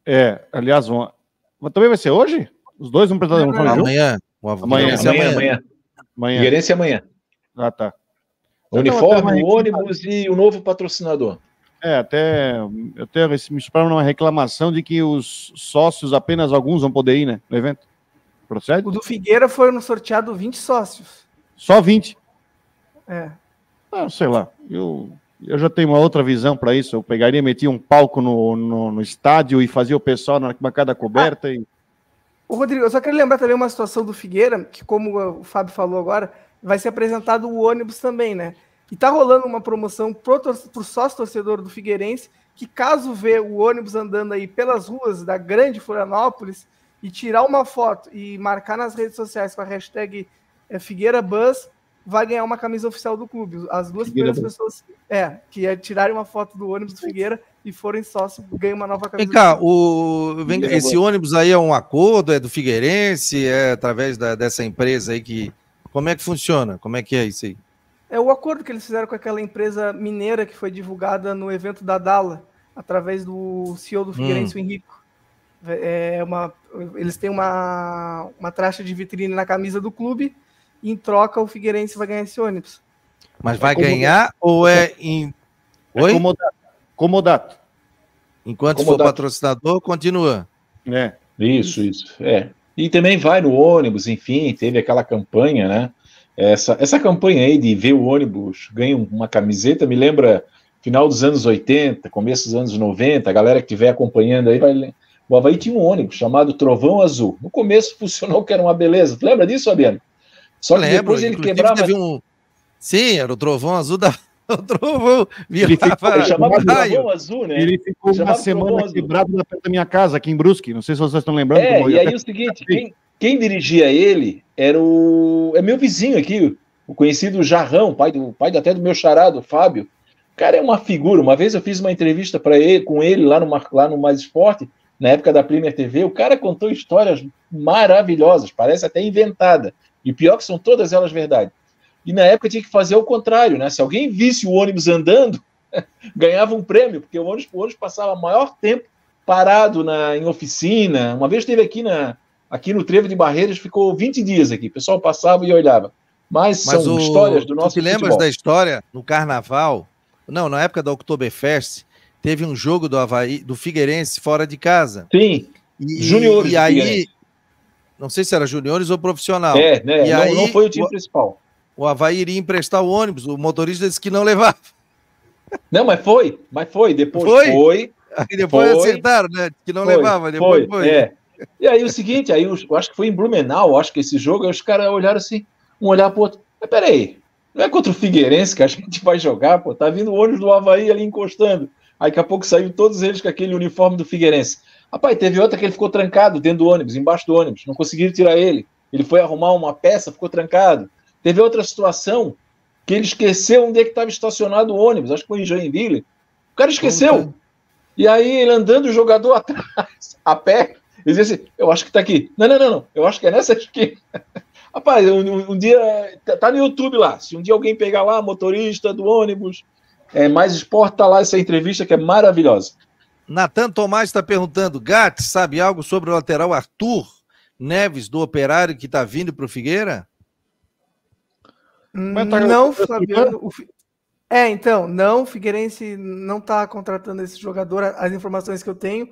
Speaker 7: É, aliás, uma... Mas também vai ser hoje? Os dois vão apresentar o uniforme? Amanhã. Amanhã. Amanhã. Amanhã. É amanhã. amanhã. amanhã. Ah, tá.
Speaker 5: Então, Uniforme, ônibus e o novo patrocinador. É, até,
Speaker 7: até me esperaram uma reclamação de que os sócios, apenas alguns vão poder ir, né, no evento. Procede? O do Figueira foi no sorteado 20 sócios. Só 20?
Speaker 9: É. Ah,
Speaker 7: sei lá, eu, eu já tenho uma outra visão para isso, eu pegaria, metia um palco no, no, no, estádio e fazia o pessoal na bancada coberta ah, e...
Speaker 9: Rodrigo, eu só quero lembrar também uma situação do Figueira, que como o Fábio falou agora, vai ser apresentado o ônibus também, né? E tá rolando uma promoção pro, pro sócio torcedor do Figueirense, que caso vê o ônibus andando aí pelas ruas da grande Florianópolis e tirar uma foto e marcar nas redes sociais com a hashtag é, FigueiraBus, vai ganhar uma camisa oficial do clube. As duas Figueira primeiras Bus. pessoas é, que é, tirarem uma foto do ônibus do Figueira e forem sócio ganham uma nova camisa. Vem cá,
Speaker 4: o... Vem, esse ônibus aí é um acordo, é do Figueirense, é através da, dessa empresa aí que como é que funciona? Como é que é isso aí?
Speaker 9: É o acordo que eles fizeram com aquela empresa mineira que foi divulgada no evento da Dala, através do CEO do hum. Figueirense, hum. Henrico. É, é uma, eles têm uma, uma taxa de vitrine na camisa do clube e em troca o Figueirense vai ganhar esse ônibus.
Speaker 4: Mas vai é ganhar ou é, é. em. É Oi? É comodato. comodato. Enquanto comodato. for patrocinador, continua.
Speaker 5: É. Isso, isso. É. E também vai no ônibus, enfim, teve aquela campanha, né? Essa, essa campanha aí de ver o ônibus, ganha uma camiseta, me lembra final dos anos 80, começo dos anos 90, a galera que estiver acompanhando aí vai. O Havaí tinha um ônibus chamado Trovão Azul. No começo [LAUGHS] funcionou que era uma beleza. Tu lembra disso, Fabiano? Só que Lembro, depois ele quebrava. Um... Sim, era o Trovão Azul da o trovão virava... Ele ficou, ele chamava raio. azul, né? Ele ficou ele uma semana
Speaker 7: quebrado na perto da minha casa, aqui em Brusque. Não sei se vocês estão lembrando. É, e aí até... É o seguinte,
Speaker 5: quem, quem, dirigia ele era o... É meu vizinho aqui, o conhecido Jarrão, pai, do, pai até do meu charado, Fábio. O cara é uma figura. Uma vez eu fiz uma entrevista para ele, com ele lá no, lá no Mais Esporte, na época da Premier TV. O cara contou histórias maravilhosas, parece até inventada. E pior que são todas elas verdade. E na época tinha que fazer o contrário, né? Se alguém visse o ônibus andando, [LAUGHS] ganhava um prêmio, porque o ônibus, o ônibus passava maior tempo parado na, em oficina. Uma vez teve aqui, na, aqui no Trevo de Barreiras, ficou 20 dias aqui. O pessoal passava e olhava. Mas, Mas são o, histórias do nosso. Tu te lembras da
Speaker 4: história no carnaval? Não, na época da Oktoberfest, teve um jogo do Havaí, do Figueirense fora de casa. Sim. E, juniores. E aí, não sei se era juniores ou profissional. É, né? E não, aí, não foi o time o, principal o Havaí iria emprestar o ônibus, o motorista disse que não levava. Não, mas foi, mas foi, depois foi. foi e depois foi, acertaram, né? Que não foi, levava, depois foi. foi. É. E aí o seguinte,
Speaker 5: aí eu, acho que foi em Blumenau, acho que esse jogo, aí os caras olharam assim, um olhar pro outro, mas peraí, não é contra o Figueirense que a [LAUGHS] gente vai jogar, pô, tá vindo o ônibus do Havaí ali encostando. Aí daqui a pouco saiu todos eles com aquele uniforme do Figueirense. Rapaz, teve outra que ele ficou trancado dentro do ônibus, embaixo do ônibus, não conseguiram tirar ele. Ele foi arrumar uma peça, ficou trancado. Teve outra situação que ele esqueceu onde é que estava estacionado o ônibus, acho que foi em Joinville. O cara esqueceu. E aí ele andando o jogador [LAUGHS] atrás, a pé, ele disse assim, eu acho que está aqui. Não, não, não, não, eu acho que é nessa esquina. [LAUGHS] Rapaz, um, um, dia, está tá no YouTube lá, se um dia alguém pegar lá, motorista do ônibus, é, mais exporta tá lá essa entrevista que é
Speaker 4: maravilhosa. Natan Tomás está perguntando, Gats, sabe algo sobre o lateral Arthur Neves do Operário que está vindo para o Figueira?
Speaker 9: Tá não, assim, Fabiano. Né? O... É, então, não, o Figueirense não está contratando esse jogador, as informações que eu tenho.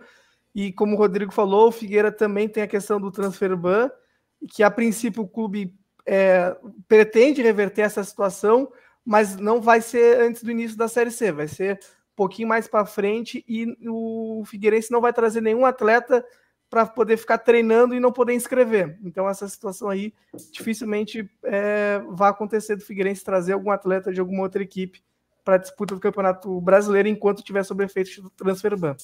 Speaker 9: E como o Rodrigo falou, o Figueira também tem a questão do transfer ban, que a princípio o clube é, pretende reverter essa situação, mas não vai ser antes do início da Série C, vai ser um pouquinho mais para frente e o Figueirense não vai trazer nenhum atleta para poder ficar treinando e não poder inscrever. Então, essa situação aí dificilmente é, vai acontecer do Figueirense trazer algum atleta de alguma outra equipe para a disputa do Campeonato Brasileiro enquanto tiver sob efeito
Speaker 4: do transfer ban.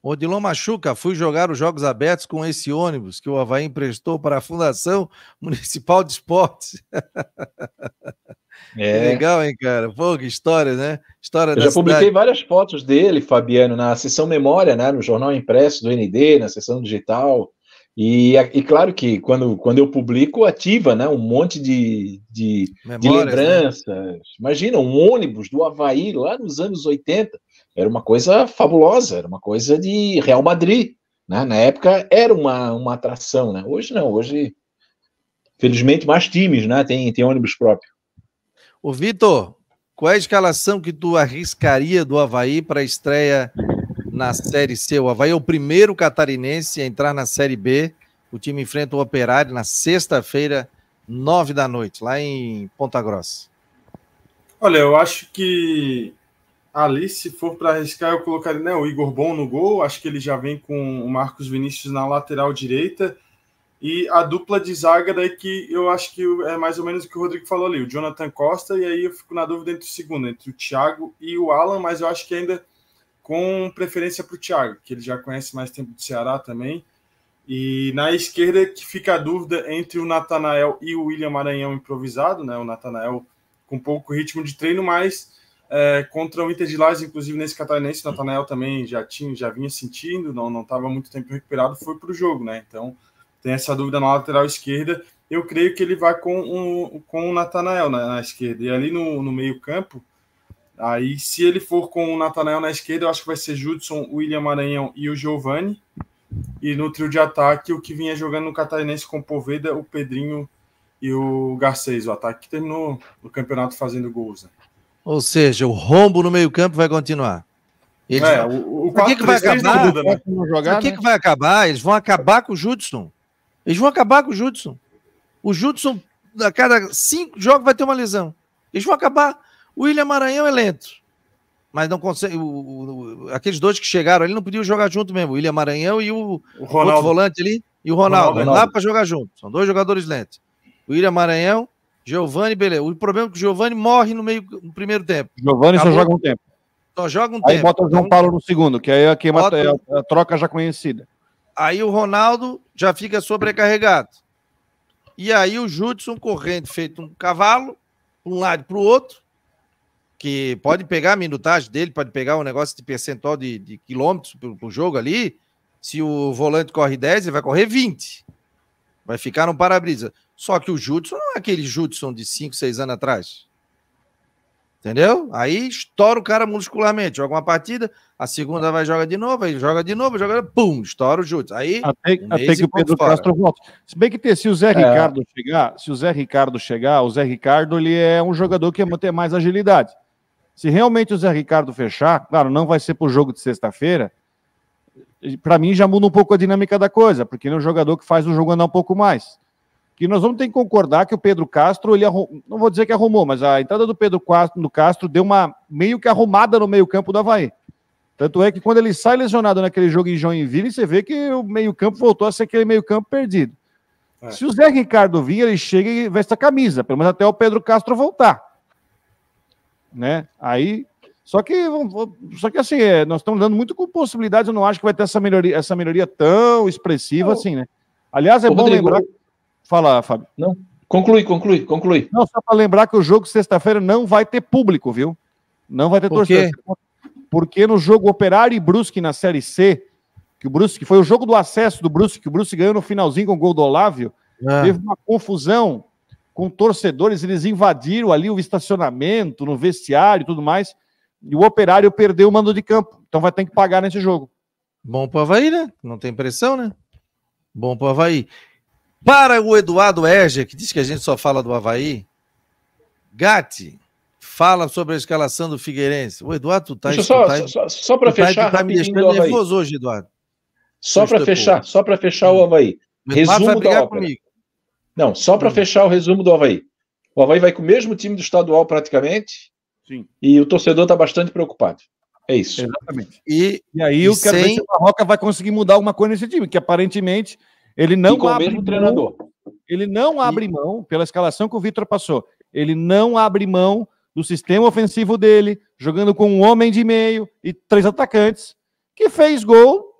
Speaker 4: Odilon Machuca, fui jogar os Jogos Abertos com esse ônibus que o Havaí emprestou para a Fundação Municipal de Esportes. [LAUGHS] É. legal, hein, cara? Pô, que história, né? História Eu já cidade. publiquei várias fotos dele,
Speaker 5: Fabiano, na seção memória, né? No jornal impresso do ND, na seção digital. E, e, claro que quando, quando eu publico, ativa né, um monte de, de, Memórias, de né? lembranças. Né? Imagina, um ônibus do Havaí lá nos anos 80. Era uma coisa fabulosa, era uma coisa de Real Madrid. Né? Na época era uma, uma atração. Né?
Speaker 4: Hoje não, hoje, felizmente, mais times né? tem, tem ônibus próprio. Ô, Vitor, qual é a escalação que tu arriscaria do Havaí para a estreia na Série C? O Havaí é o primeiro catarinense a entrar na Série B. O time enfrenta o Operário na sexta-feira, nove da noite, lá em Ponta Grossa.
Speaker 6: Olha, eu acho que ali, se for para arriscar, eu colocaria né, o Igor Bom no gol. Acho que ele já vem com o Marcos Vinícius na lateral direita. E a dupla de zaga daí que eu acho que é mais ou menos o que o Rodrigo falou ali, o Jonathan Costa, e aí eu fico na dúvida entre o segundo, entre o Thiago e o Alan, mas eu acho que ainda com preferência para o Thiago, que ele já conhece mais tempo do Ceará também. E na esquerda que fica a dúvida entre o Natanael e o William Maranhão improvisado, né? O Natanael com pouco ritmo de treino, mas é, contra o Inter de Lages, inclusive nesse catarinense, o Natanael também já tinha, já vinha sentindo, não estava muito tempo recuperado, foi para o jogo, né? Então tem essa dúvida na lateral esquerda. Eu creio que ele vai com, um, com o Natanael na, na, esquerda. E ali no, no meio-campo, aí se ele for com o Natanael na esquerda, eu acho que vai ser Judson, William Maranhão e o Giovani. E no trio de ataque, o que vinha jogando no Catarinense com o Poveda, o Pedrinho e o Garcês. O ataque que terminou o campeonato fazendo gols. Né?
Speaker 4: Ou seja, o rombo no meio-campo vai continuar.
Speaker 6: Eles... É, o, o que, que vai acabar? Muda, né? jogar, que, né? que
Speaker 4: vai acabar? Eles vão acabar com o Judson. Eles vão acabar com o Judson. O Judson, a cada cinco jogos, vai ter uma lesão. Eles vão acabar. O William Maranhão é lento. Mas não consegue. O, o, aqueles dois que chegaram ali não podiam jogar junto mesmo. O William Maranhão e o, o outro volante ali. E o Ronaldo. Ronaldo. dá para jogar junto. São dois jogadores lentos. O William Maranhão, Giovani, beleza. O problema é que o Giovani morre no meio no primeiro tempo. Giovani só joga um tempo. Só joga um aí tempo. Aí bota o João Paulo no segundo, que aí é a, bota... é a troca já conhecida. Aí o Ronaldo já fica sobrecarregado. E aí o Judson correndo feito um cavalo, um lado para o outro, que pode pegar a minutagem dele, pode pegar um negócio de percentual de, de quilômetros o jogo ali. Se o volante corre 10, ele vai correr 20. Vai ficar no para-brisa. Só que o Judson não é aquele Judson de 5, 6 anos atrás. Entendeu? Aí estoura o cara muscularmente, joga uma partida, a segunda vai joga de novo, aí joga de novo, joga, pum, estoura o Júlio. Aí até, um até que o Pedro fora. Castro volta.
Speaker 7: Se bem que ter, se o Zé é. Ricardo é. chegar, se o Zé Ricardo chegar, o Zé Ricardo ele é um jogador que manter mais agilidade. Se realmente o Zé Ricardo fechar, claro, não vai ser para o jogo de sexta-feira. Para mim já muda um pouco a dinâmica da coisa, porque ele é um jogador que faz o jogo andar um pouco mais que nós vamos ter que concordar que o Pedro Castro, ele arrum... não vou dizer que arrumou, mas a entrada do Pedro Castro, do Castro deu uma meio que arrumada no meio-campo do Havaí. Tanto é que quando ele sai lesionado naquele jogo em Joinville, você vê que o meio-campo voltou a ser aquele meio-campo perdido. É. Se o Zé Ricardo vir, ele chega e veste a camisa, pelo menos até o Pedro Castro voltar. Né? Aí só que, só que assim, é, nós estamos dando muito com possibilidades, eu não acho que vai ter essa melhoria, essa melhoria tão expressiva assim, né? Aliás, é Ô, bom Rodrigo, lembrar. Fala, Fábio. Não. Conclui, conclui, conclui. Não, só para lembrar que o jogo sexta-feira não vai ter público, viu? Não vai ter Por torcida. Porque no jogo Operário e Brusque na Série C, que o Brusque foi o jogo do acesso do Brusque, que o Brusque ganhou no finalzinho com o gol do Olávio, ah. teve uma confusão com torcedores, eles invadiram ali o estacionamento, no vestiário e tudo mais, e o Operário perdeu o mando de campo. Então vai ter que pagar
Speaker 4: nesse jogo. Bom o Havaí, né? Não tem pressão, né? Bom o Havaí. Para o Eduardo Erger, que diz que a gente só fala do Havaí, Gatti fala sobre a escalação do Figueirense. O Eduardo, tu tá... Deixa só, tá, só, só para tá fechar tá, tá me deixando nervoso hoje, Eduardo. Só para fechar,
Speaker 5: só para fechar o Havaí. Resumo da ópera. Comigo. Não, só para hum. fechar o resumo do Havaí. O Havaí vai com o mesmo time do estadual praticamente. Sim. E o torcedor está bastante preocupado. É isso. Exatamente. E,
Speaker 7: e aí o que sem... ver Barroca vai conseguir mudar alguma coisa nesse time, que aparentemente ele não e com abre o mesmo mão, treinador. Ele não abre e... mão, pela escalação que o Vitor passou, ele não abre mão do sistema ofensivo dele, jogando com um homem de meio e três atacantes, que fez gol,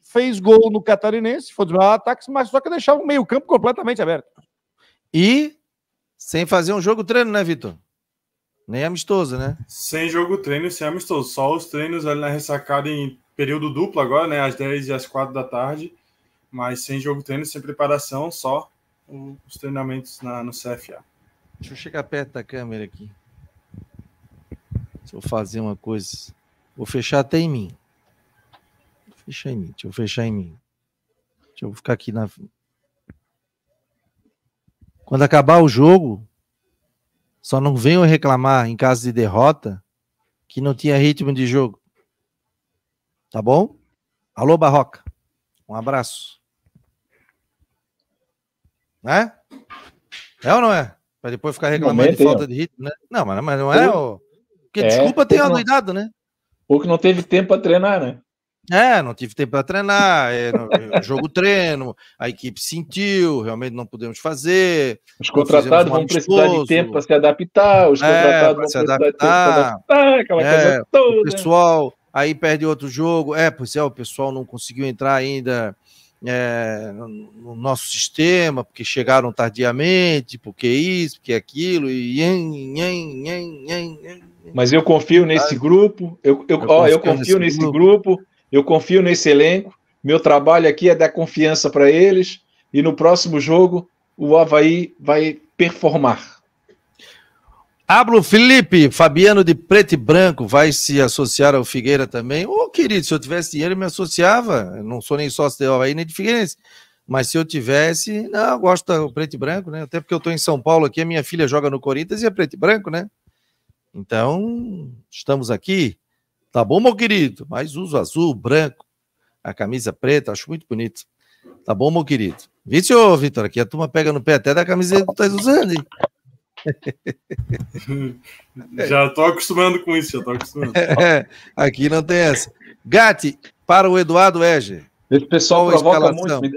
Speaker 7: fez gol no catarinense, foi desviar ataques, mas só que deixava o
Speaker 4: meio-campo completamente aberto. E sem fazer um jogo treino, né, Vitor?
Speaker 6: Nem amistoso, né? Sem jogo treino, sem amistoso. Só os treinos ali na ressacada em período duplo agora, né? Às 10 e às 4 da tarde. Mas sem jogo treino, sem preparação, só os treinamentos na, no CFA. Deixa eu chegar perto da câmera aqui.
Speaker 4: Se eu fazer uma coisa. Vou fechar até em mim. fechar em mim. Deixa eu fechar em mim. Deixa eu ficar aqui na. Quando acabar o jogo, só não venham reclamar em caso de derrota que não tinha ritmo de jogo. Tá bom? Alô, Barroca. Um abraço. Né? É ou não é? Para depois ficar reclamando momento, de falta de ritmo, né? Não, mas, é, mas não é o. Porque é, desculpa ter adoidado, né? Ou que não teve tempo para treinar, né? É, não tive tempo para treinar, é, é jogo [LAUGHS] treino, a equipe sentiu, realmente não pudemos fazer. Os contratados é, vão precisar de tempo para se adaptar, os contratados vão se adaptar, de tempo adaptar, aquela é, coisa toda. O pessoal, aí perde outro jogo, é, pois é, o pessoal não conseguiu entrar ainda é, no nosso sistema, porque chegaram tardiamente, porque isso, porque aquilo, e. Mas eu confio nesse grupo, eu, eu, eu, ó, eu confio nesse, nesse grupo.
Speaker 5: grupo, eu confio nesse elenco, meu trabalho aqui é dar confiança para eles, e no próximo jogo o Havaí vai performar.
Speaker 4: Abro Felipe, Fabiano de Preto e Branco, vai se associar ao Figueira também? Ô, oh, querido, se eu tivesse dinheiro, eu me associava. Eu não sou nem sócio de Aí nem de Figueirense. Mas se eu tivesse, não, eu gosto do preto e branco, né? Até porque eu estou em São Paulo aqui, a minha filha joga no Corinthians e é preto e branco, né? Então, estamos aqui. Tá bom, meu querido? Mas uso azul, branco, a camisa preta, acho muito bonito. Tá bom, meu querido? Vixe, ô, Vitor, aqui a turma pega no pé até da camiseta que tu estás usando, hein? [LAUGHS]
Speaker 6: já tô acostumando com isso, já tô acostumando. [LAUGHS]
Speaker 4: aqui não tem essa. Gatti, para o Eduardo Eger. Esse pessoal Qual provoca muito, me,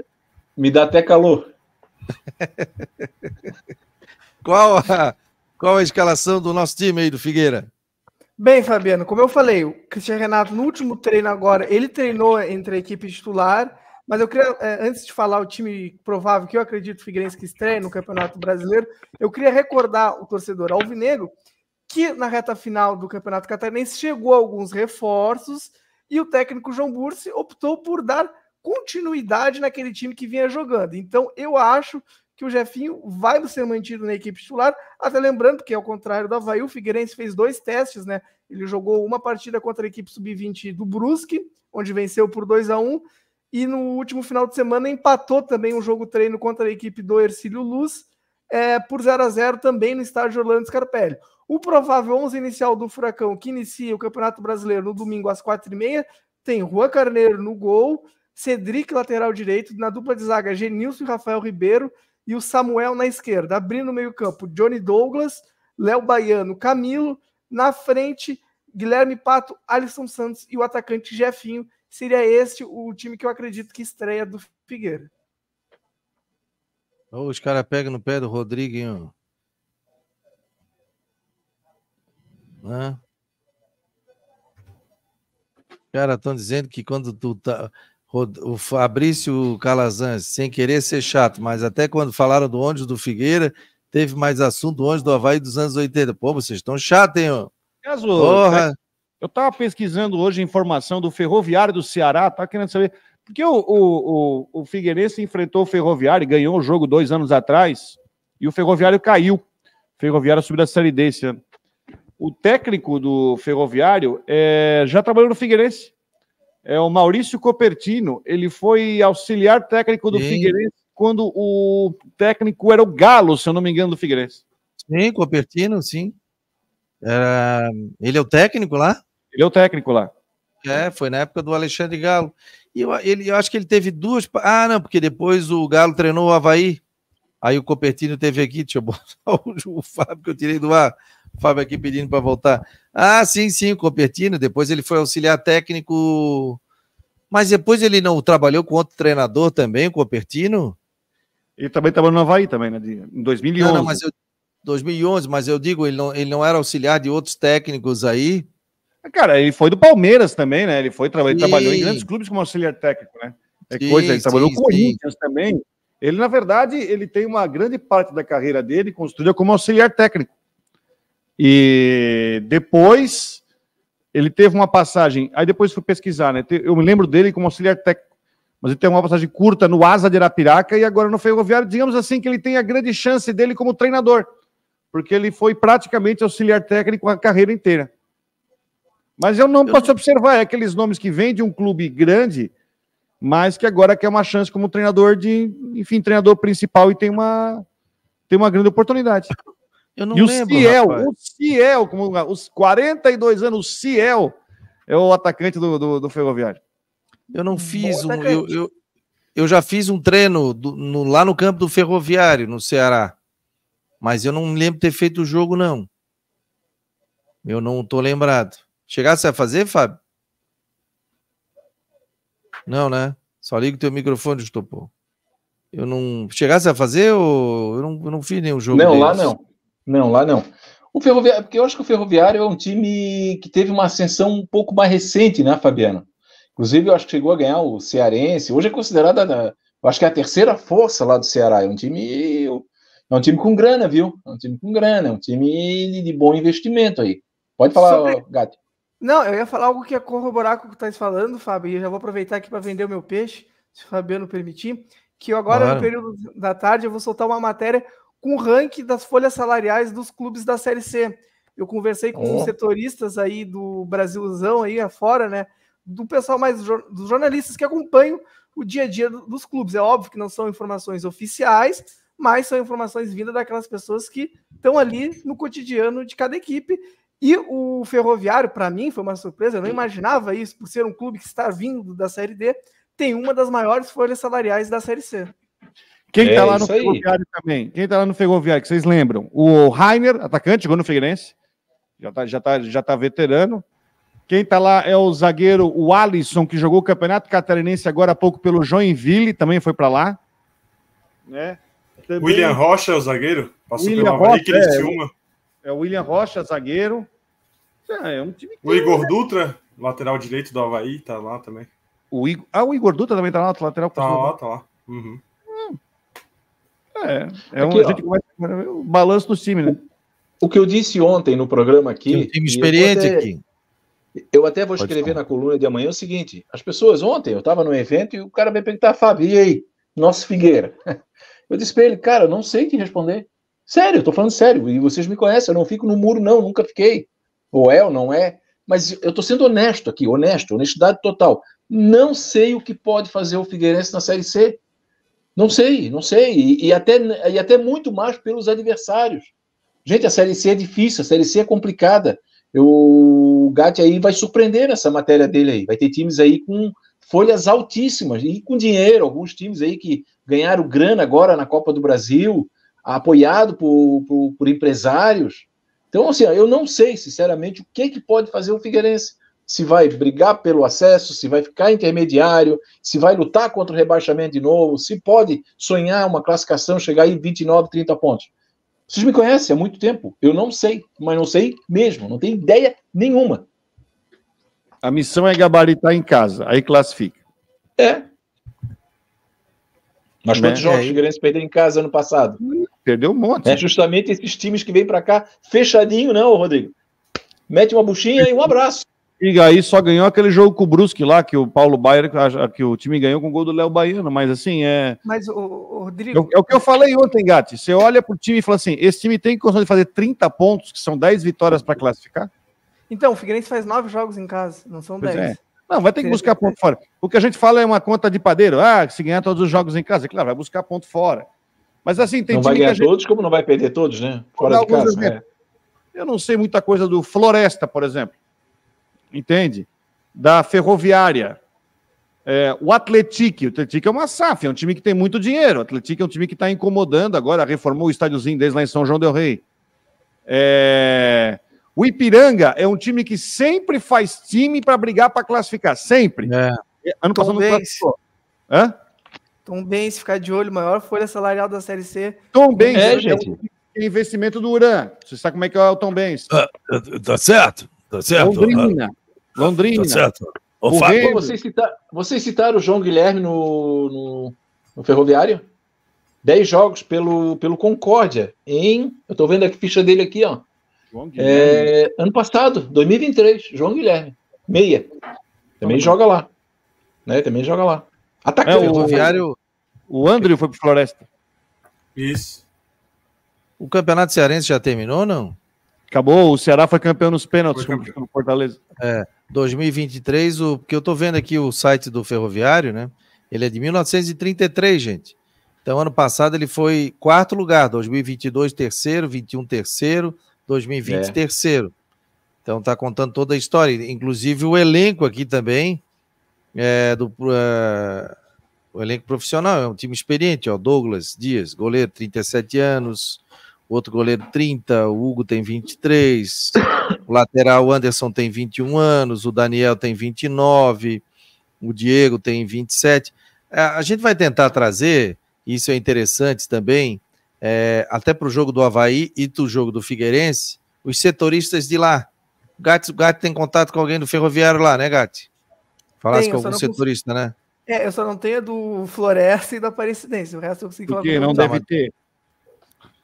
Speaker 4: me dá até calor. [LAUGHS] Qual a, qual a escalação do nosso time aí do Figueira?
Speaker 9: Bem, Fabiano, como eu falei, o Cristiano Renato no último treino agora, ele treinou entre a equipe titular mas eu queria, é, antes de falar o time provável que eu acredito Figueirense que estreia no Campeonato Brasileiro, eu queria recordar o torcedor alvinegro que na reta final do Campeonato Catarinense chegou alguns reforços e o técnico João Bursi optou por dar continuidade naquele time que vinha jogando. Então eu acho que o Jefinho vai ser mantido na equipe titular, até lembrando que, ao contrário do Havaí, o Figueirense fez dois testes, né? Ele jogou uma partida contra a equipe sub-20 do Brusque, onde venceu por 2 a 1 e no último final de semana empatou também um jogo treino contra a equipe do Ercílio Luz é, por 0 a 0 também no estádio Orlando Scarpelli. O provável 11 inicial do Furacão, que inicia o Campeonato Brasileiro no domingo às 4h30, tem Juan Carneiro no gol, Cedric, lateral direito, na dupla de zaga, Genilson e Rafael Ribeiro, e o Samuel na esquerda. Abrindo o meio-campo, Johnny Douglas, Léo Baiano, Camilo, na frente, Guilherme Pato, Alisson Santos e o atacante Jefinho seria este o time que eu acredito que estreia do Figueira.
Speaker 4: Oh, os caras pegam no pé do Rodriguinho. Né? Cara, estão dizendo que quando tu tá. O Fabrício Calazans, sem querer ser chato, mas até quando falaram do ônibus do Figueira, teve mais assunto do ônibus do Havaí dos anos 80. Pô, vocês estão chatos, hein?
Speaker 7: Porra. Tá eu estava pesquisando hoje informação do Ferroviário do Ceará, tá querendo saber. Porque o, o, o, o Figueirense enfrentou o Ferroviário, e ganhou o jogo dois anos atrás, e o Ferroviário caiu. O Ferroviário subiu da Série D esse ano. O técnico do Ferroviário é, já trabalhou no Figueirense. É o Maurício Copertino. Ele foi auxiliar técnico do Sim. Figueirense quando
Speaker 4: o técnico era o Galo, se eu não me engano, do Figueirense. Sim, Copertino, sim. Era... Ele é o técnico lá? Ele é o técnico lá. É, foi na época do Alexandre Galo. E eu, ele, eu acho que ele teve duas. Ah, não, porque depois o Galo treinou o Havaí. Aí o Copertino teve aqui, deixa eu botar [LAUGHS] o, o Fábio que eu tirei do ar. O Fábio aqui pedindo para voltar. Ah, sim, sim, o Copertino. Depois ele foi auxiliar técnico. Mas depois ele não trabalhou com outro treinador também, o Copertino? Ele também trabalhou no Havaí também, né? Em 2011. Não, não, mas eu, 2011, mas eu digo, ele não, ele não era auxiliar de outros técnicos aí. Ah, cara, ele foi do Palmeiras também, né? Ele foi ele trabalhou em grandes
Speaker 7: clubes como auxiliar técnico, né? É sim, coisa, ele sim, trabalhou no Corinthians também. Ele, na verdade, ele tem uma grande parte da carreira dele construída como auxiliar técnico. E depois ele teve uma passagem. Aí depois fui pesquisar, né? Eu me lembro dele como auxiliar técnico. Mas ele tem uma passagem curta no Asa de Arapiraca e agora no Ferroviário. Digamos assim que ele tem a grande chance dele como treinador, porque ele foi praticamente auxiliar técnico a carreira inteira. Mas eu não eu... posso observar é aqueles nomes que vêm de um clube grande, mas que agora quer uma chance como treinador de, enfim, treinador principal e tem uma, tem uma grande oportunidade. Eu não e lembro, o Ciel, rapaz. o Ciel, como os 42 anos, o Ciel é o atacante do, do, do Ferroviário.
Speaker 4: Eu não fiz um. Eu, eu, eu, já fiz um treino do, no, lá no campo do Ferroviário, no Ceará. Mas eu não lembro ter feito o jogo, não. Eu não estou lembrado. Chegasse a fazer, Fábio? Não, né? Só liga o teu microfone, Estopou. Eu não. Chegasse a fazer ou eu não, eu não fiz nenhum jogo? Não, deles. lá não.
Speaker 5: Não, lá não. O Ferroviário, porque eu acho que o Ferroviário é um time que teve uma ascensão um pouco mais recente, né, Fabiano? Inclusive, eu acho que chegou a ganhar o Cearense. Hoje é considerada, né, eu acho que é a terceira força lá do Ceará. É um time, é um time com grana, viu? É um time com grana, é um time de bom investimento aí. Pode falar, sobre, Gato.
Speaker 9: Não, eu ia falar algo que ia corroborar com o que tu estás falando, Fábio, e eu já vou aproveitar aqui para vender o meu peixe, se o Fabiano permitir, que eu agora, claro. no período da tarde, eu vou soltar uma matéria com o ranking das folhas salariais dos clubes da Série C. Eu conversei com oh. setoristas aí do Brasilzão aí afora, né? Do pessoal mais dos jornalistas que acompanham o dia a dia dos clubes. É óbvio que não são informações oficiais, mas são informações vindas daquelas pessoas que estão ali no cotidiano de cada equipe e o Ferroviário, para mim, foi uma surpresa, eu não imaginava isso, por ser um clube que está vindo da Série D, tem uma das maiores folhas salariais da Série C. Quem está é lá
Speaker 7: no Ferroviário aí. também? Quem está lá no Ferroviário, que vocês lembram? O Rainer, atacante, jogou no Figueirense, já está já tá, já tá veterano. Quem está lá é o zagueiro o Alisson, que jogou o Campeonato Catarinense agora há pouco pelo Joinville, também foi para lá.
Speaker 6: Né? Também... William Rocha é o zagueiro? Passou William pela Rocha, Bahia, é, é, o William Rocha, zagueiro. Ah, é, um time que... O Igor é Dutra, lateral direito do Havaí, tá lá também.
Speaker 7: O Igor... Ah, o Igor Dutra também tá lá, lateral. Tá lá,
Speaker 6: tá lá. Uhum. É, é aqui, um, gente, o
Speaker 5: balanço do time, né? O, o, que eu disse ontem no programa aqui. Tem um time experiente eu até, aqui. Eu até vou escrever na coluna de amanhã o seguinte: as pessoas ontem, eu estava num evento e o cara me perguntar, Fábio, e aí? Nosso Figueira. [LAUGHS] Eu disse para ele, cara, eu não sei que responder. Sério, eu tô falando sério, e vocês me conhecem, eu não fico no muro, não, nunca fiquei. Ou é ou não é, mas eu estou sendo honesto aqui, honesto, honestidade total. Não sei o que pode fazer o Figueirense na Série C. Não sei, não sei. E, e, até, e até muito mais pelos adversários. Gente, a Série C é difícil, a Série C é complicada. Eu, o Gatti aí vai surpreender nessa matéria dele aí. Vai ter times aí com folhas altíssimas e com dinheiro. Alguns times aí que ganharam grana agora na Copa do Brasil, apoiado por, por, por empresários. Então, assim, eu não sei, sinceramente, o que, que pode fazer o Figueirense. Se vai brigar pelo acesso, se vai ficar intermediário, se vai lutar contra o rebaixamento de novo, se pode sonhar uma classificação, chegar aí 29, 30 pontos. Vocês me conhecem há muito tempo. Eu não sei, mas não sei mesmo, não tenho ideia nenhuma. A missão é gabaritar em casa,
Speaker 7: aí classifica. É, mas né? jogos o é,
Speaker 5: Figueirense perdeu em casa ano passado? Perdeu um monte. É justamente esses times que vêm para cá fechadinho, não, Rodrigo? Mete uma buchinha e um abraço.
Speaker 7: E aí só ganhou aquele jogo com o Brusque lá, que o Paulo Baier, que o time ganhou com o gol do Léo Baiano, mas assim, é...
Speaker 9: Mas, o, o Rodrigo... É, é, o que
Speaker 7: eu falei ontem, Gatti, você olha pro time e fala assim, esse time tem condição de fazer 30 pontos, que são 10 vitórias para classificar?
Speaker 9: Então, o Figueirense faz 9 jogos em casa, não são pois 10. É. Não, vai ter que buscar
Speaker 7: ponto fora. O que a gente fala é uma conta de padeiro. Ah, se ganhar todos os jogos em casa, claro, vai buscar ponto fora. Mas assim, tem Não vai ganhar todos,
Speaker 5: como não vai perder todos, né? Fora de casa. É.
Speaker 7: Eu não sei muita coisa do Floresta, por exemplo. Entende? Da Ferroviária. É, o Atletique. O Atletique é uma SAF, é um time que tem muito dinheiro. O Atletique é um time que está incomodando agora, reformou o estádiozinho desde lá em São João Del Rey. É... O Ipiranga é um time que sempre faz time para brigar para classificar, sempre. É.
Speaker 9: Ano passado não classificou. Hã? Tom Benz, ficar de olho, maior folha salarial da Série C. Tom Benz, é, é gente. É investimento do Uran. Você sabe como é que é o Tom Benz?
Speaker 4: Ah,
Speaker 2: ah, tá certo, tá certo. Londrina. Ah, tá Londrina. Tá certo. O Fábio, vocês,
Speaker 5: vocês citaram o João Guilherme no, no, no Ferroviário? Dez jogos pelo, pelo Concórdia, em. Eu tô vendo a ficha dele aqui, ó. É, ano passado, 2023, João Guilherme, meia. Também Toma. Tá joga lá.
Speaker 4: Né? Também joga lá. Atacante. É, o Ferroviário, o André foi pro Floresta. Isso. O Campeonato Cearense já terminou não? Acabou, o Ceará foi campeão nos pênaltis no Fortaleza. É, 2023, o que eu tô vendo aqui o site do Ferroviário, né? Ele é de 1933, gente. Então, ano passado ele foi quarto lugar, 2022 terceiro, 21 terceiro, 2020, é. terceiro. Então está contando toda a história, inclusive o elenco aqui também, é, do é, o elenco profissional, é um time experiente, ó, Douglas Dias, goleiro, 37 anos, outro goleiro 30, o Hugo tem 23, o lateral Anderson tem 21 anos, o Daniel tem 29, o Diego tem 27. É, a gente vai tentar trazer, isso é interessante também, é, até para o jogo do Havaí e do jogo do Figueirense, os setoristas de lá. Gatti, Gatti tem contato com alguém do ferroviário lá, né, Gatti? Falasse com algum setorista, consigo... né?
Speaker 9: É, eu só não tenho a do Floresta e da Aparecidense. O resto eu consigo Porque falar. Porque não deve
Speaker 7: ter.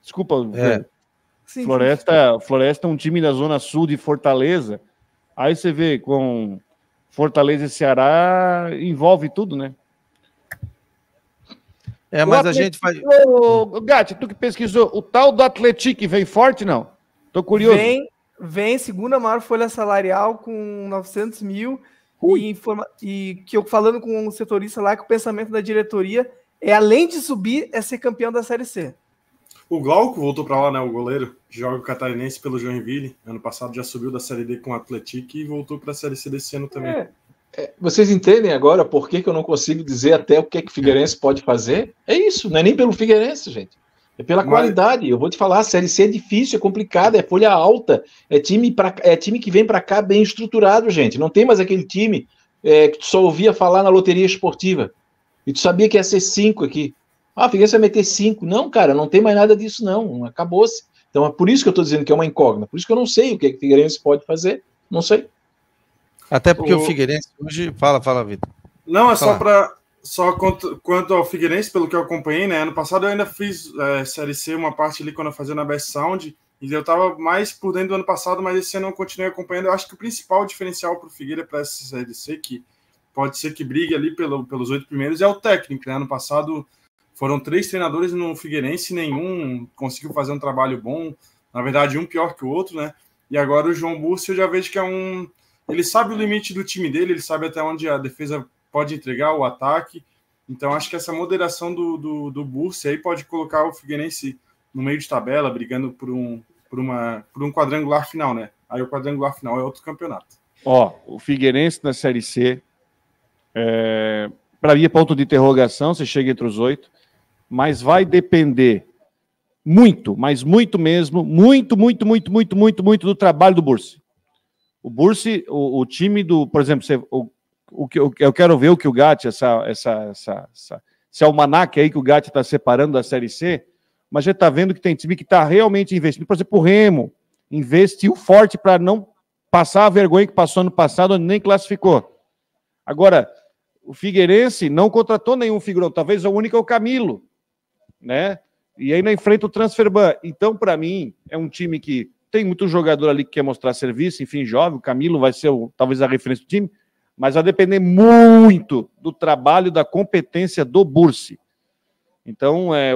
Speaker 7: Desculpa, é. Sim, Floresta, sim. Floresta é um time da Zona Sul de Fortaleza. Aí você vê com Fortaleza e Ceará envolve tudo, né? É, mas o a gente faz.
Speaker 9: Gatti, tu que pesquisou, o tal do Atlético vem forte, não? Tô curioso. Vem, vem Segunda maior folha salarial, com 900 mil. E, informa... e que eu falando com um setorista lá, que o pensamento da diretoria é, além de subir, é ser campeão da
Speaker 6: Série C. O Glauco voltou para lá, né? O goleiro joga o catarinense pelo Joinville. Ano passado já subiu da Série D com o Atlético e voltou para a Série C desse ano também. É.
Speaker 5: É, vocês entendem agora por que, que eu não consigo dizer até o que, é que o Figueirense pode fazer? É isso, não é nem pelo Figueirense, gente. É pela Mas... qualidade. Eu vou te falar, a Série C é difícil, é complicada, é folha alta. É time, pra, é time que vem para cá bem estruturado, gente. Não tem mais aquele time é, que tu só ouvia falar na loteria esportiva. E tu sabia que ia ser cinco aqui. Ah, a Figueirense vai meter cinco. Não, cara, não tem mais nada disso, não. Acabou-se. Então é por isso que eu estou dizendo que é uma incógnita. Por isso que eu não sei o que, é
Speaker 6: que o
Speaker 4: Figueirense pode fazer. Não sei. Até porque o, o Figueirense hoje. Fala, fala, Vitor.
Speaker 6: Não, é só para. Só quanto, quanto, ao Figueirense, pelo que eu acompanhei, né? Ano passado eu ainda fiz é, Série C, uma parte ali quando eu fazia na Best Sound. E eu estava mais por dentro do ano passado, mas esse ano eu continuei acompanhando. Eu acho que o principal diferencial para o Figueira para essa Série C, que pode ser que brigue ali pelo, pelos oito primeiros, é o técnico. Né? Ano passado foram três treinadores no Figueirense, nenhum conseguiu fazer um trabalho bom. Na verdade, um pior que o outro, né? E agora o João Búrcio eu já vejo que é um ele sabe o limite do time dele, ele sabe até onde a defesa pode entregar o ataque. Então acho que essa moderação do, do, do Bursi aí pode colocar o Figueirense no meio de tabela, brigando por um, por, uma, por um quadrangular final, né? Aí o quadrangular final é outro campeonato.
Speaker 7: Ó, o Figueirense na Série C, é, para mim é ponto de interrogação, se chega entre os oito, mas vai depender muito, mas muito mesmo, muito, muito, muito, muito, muito, muito do trabalho do Bursi. O Bursi, o, o, time do, por exemplo, você, o, o que eu quero ver o que o Gatti, essa, essa, essa, essa esse almanac é aí que o Gatti está separando da Série C, mas já está vendo que tem time que está realmente investindo. Por exemplo, o Remo investiu forte para não passar a vergonha que passou ano passado, onde nem classificou. Agora, o Figueirense não contratou nenhum figurão, talvez o único é o Camilo, né? E ainda enfrenta o Transferban. Então, para mim, é um time que tem muito jogador ali que quer mostrar serviço, enfim, jovem. O Camilo vai ser o, talvez a referência do time, mas vai depender muito do trabalho, da competência do Bursi. Então, é,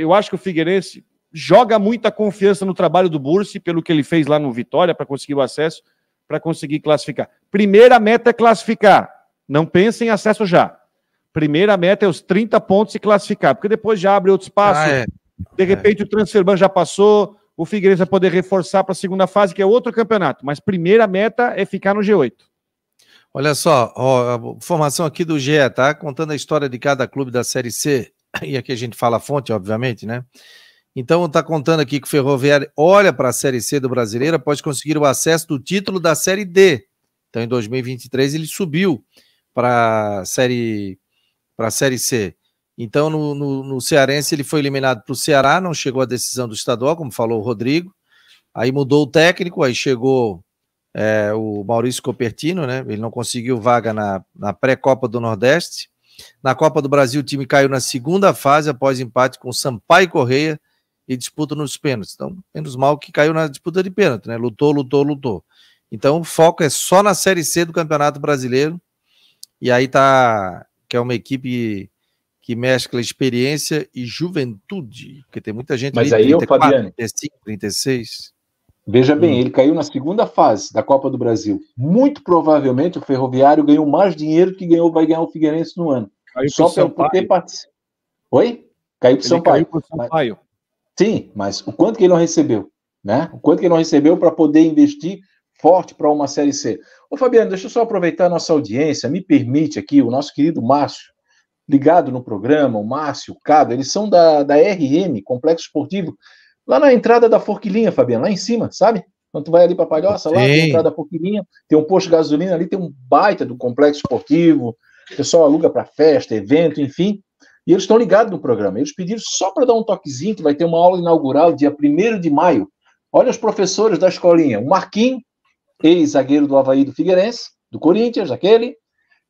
Speaker 7: eu acho que o Figueirense joga muita confiança no trabalho do Bursi, pelo que ele fez lá no Vitória para conseguir o acesso, para conseguir classificar. Primeira meta é classificar. Não pensem em acesso já. Primeira meta é os 30 pontos e classificar, porque depois já abre outro espaço. Ah, é. De repente é. o transferban já passou, o Figueirense vai poder reforçar para a segunda fase, que é outro
Speaker 4: campeonato. Mas primeira meta é ficar no G8. Olha só, ó, formação aqui do GE, tá? Contando a história de cada clube da Série C. [LAUGHS] E aqui a gente fala a fonte, obviamente, né? Então está contando aqui que o Ferroviário olha para a Série C do Brasileiro após conseguir o acesso do título da Série D. Então em 2023 ele subiu para a Série para a Série C. Então, no, no, no Cearense, ele foi eliminado para o Ceará, não chegou a decisão do estadual, como falou o Rodrigo. Aí mudou o técnico, aí chegou é, o Maurício Copertino, né? Ele não conseguiu vaga na, na pré-Copa do Nordeste. Na Copa do Brasil, o time caiu na segunda fase após empate com Sampaio Correia e disputa nos pênaltis. Então, menos mal que caiu na disputa de pênalti, né? Lutou, lutou, lutou. Então, o foco é só na Série C do Campeonato Brasileiro. E aí tá que é uma equipe que mescla experiência e juventude, porque tem muita gente Mas ali, aí 34, Fabiano, 35, 36.
Speaker 5: Veja bem, hum. ele caiu na segunda fase da Copa do Brasil. Muito provavelmente o Ferroviário ganhou mais dinheiro que ganhou vai ganhar o Figueirense no ano. Caiu Só pelo por ter participado. Oi? Caiu para o Sampaio. Caiu Sampaio. Sampaio. Sim, mas o quanto que ele não recebeu, né? O quanto que ele não recebeu para poder investir forte para uma Série C. Ô, Fabiano, deixa eu só aproveitar a nossa audiência, me permite aqui, o nosso querido Márcio, ligado no programa, o Márcio, o Cado, eles são da, da RM, Complexo Esportivo, lá na entrada da Forquilinha, Fabiano, lá em cima, sabe? Quando tu vai ali para Palhoça, Sim. lá na entrada da Forquilinha, tem um posto de gasolina ali, tem um baita do Complexo Esportivo, o pessoal aluga para festa, evento, enfim. E eles estão ligados no programa. Eles pediram só para dar um toquezinho, que vai ter uma aula inaugural dia 1 de maio. Olha os professores da escolinha. O Marquinhos, ex-zagueiro do Havaí do Figueirense, do Corinthians, aquele,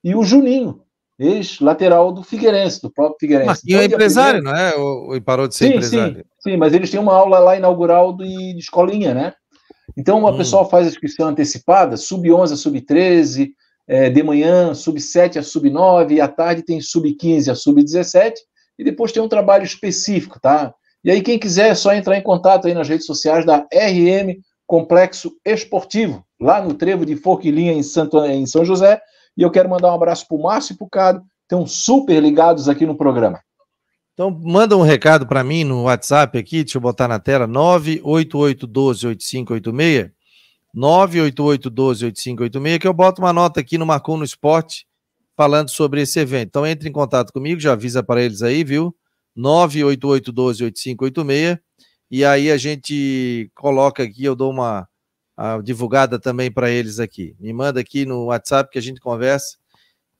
Speaker 5: e o Juninho, ex-lateral do Figueirense, do próprio Figueirense. Ah, e então, é empresário,
Speaker 4: não é? E parou de ser sim,
Speaker 5: empresário? Sim, sim, mas eles têm uma aula lá inaugural de, de escolinha, né? Então, o hum. pessoa faz a inscrição antecipada, sub-11 a sub-13, é, de manhã, sub-7 a sub-9, e à tarde tem sub-15 a sub-17, e depois tem um trabalho específico, tá? E aí, quem quiser, é só entrar em contato aí nas redes sociais da RM Complexo Esportivo, lá no Trevo de Forquilinha, em, Santo, em São José, e eu quero mandar um abraço para o Márcio e para o Cado, estão super ligados aqui no programa.
Speaker 4: Então, manda um recado para mim no WhatsApp aqui, deixa eu botar na tela, 988-12-8586, que eu boto uma nota aqui no Marcou no Esporte, falando sobre esse evento. Então, entre em contato comigo, já avisa para eles aí, viu? -8586, e aí a gente coloca aqui, eu dou uma a divulgada também para eles aqui. Me manda aqui no WhatsApp que a gente conversa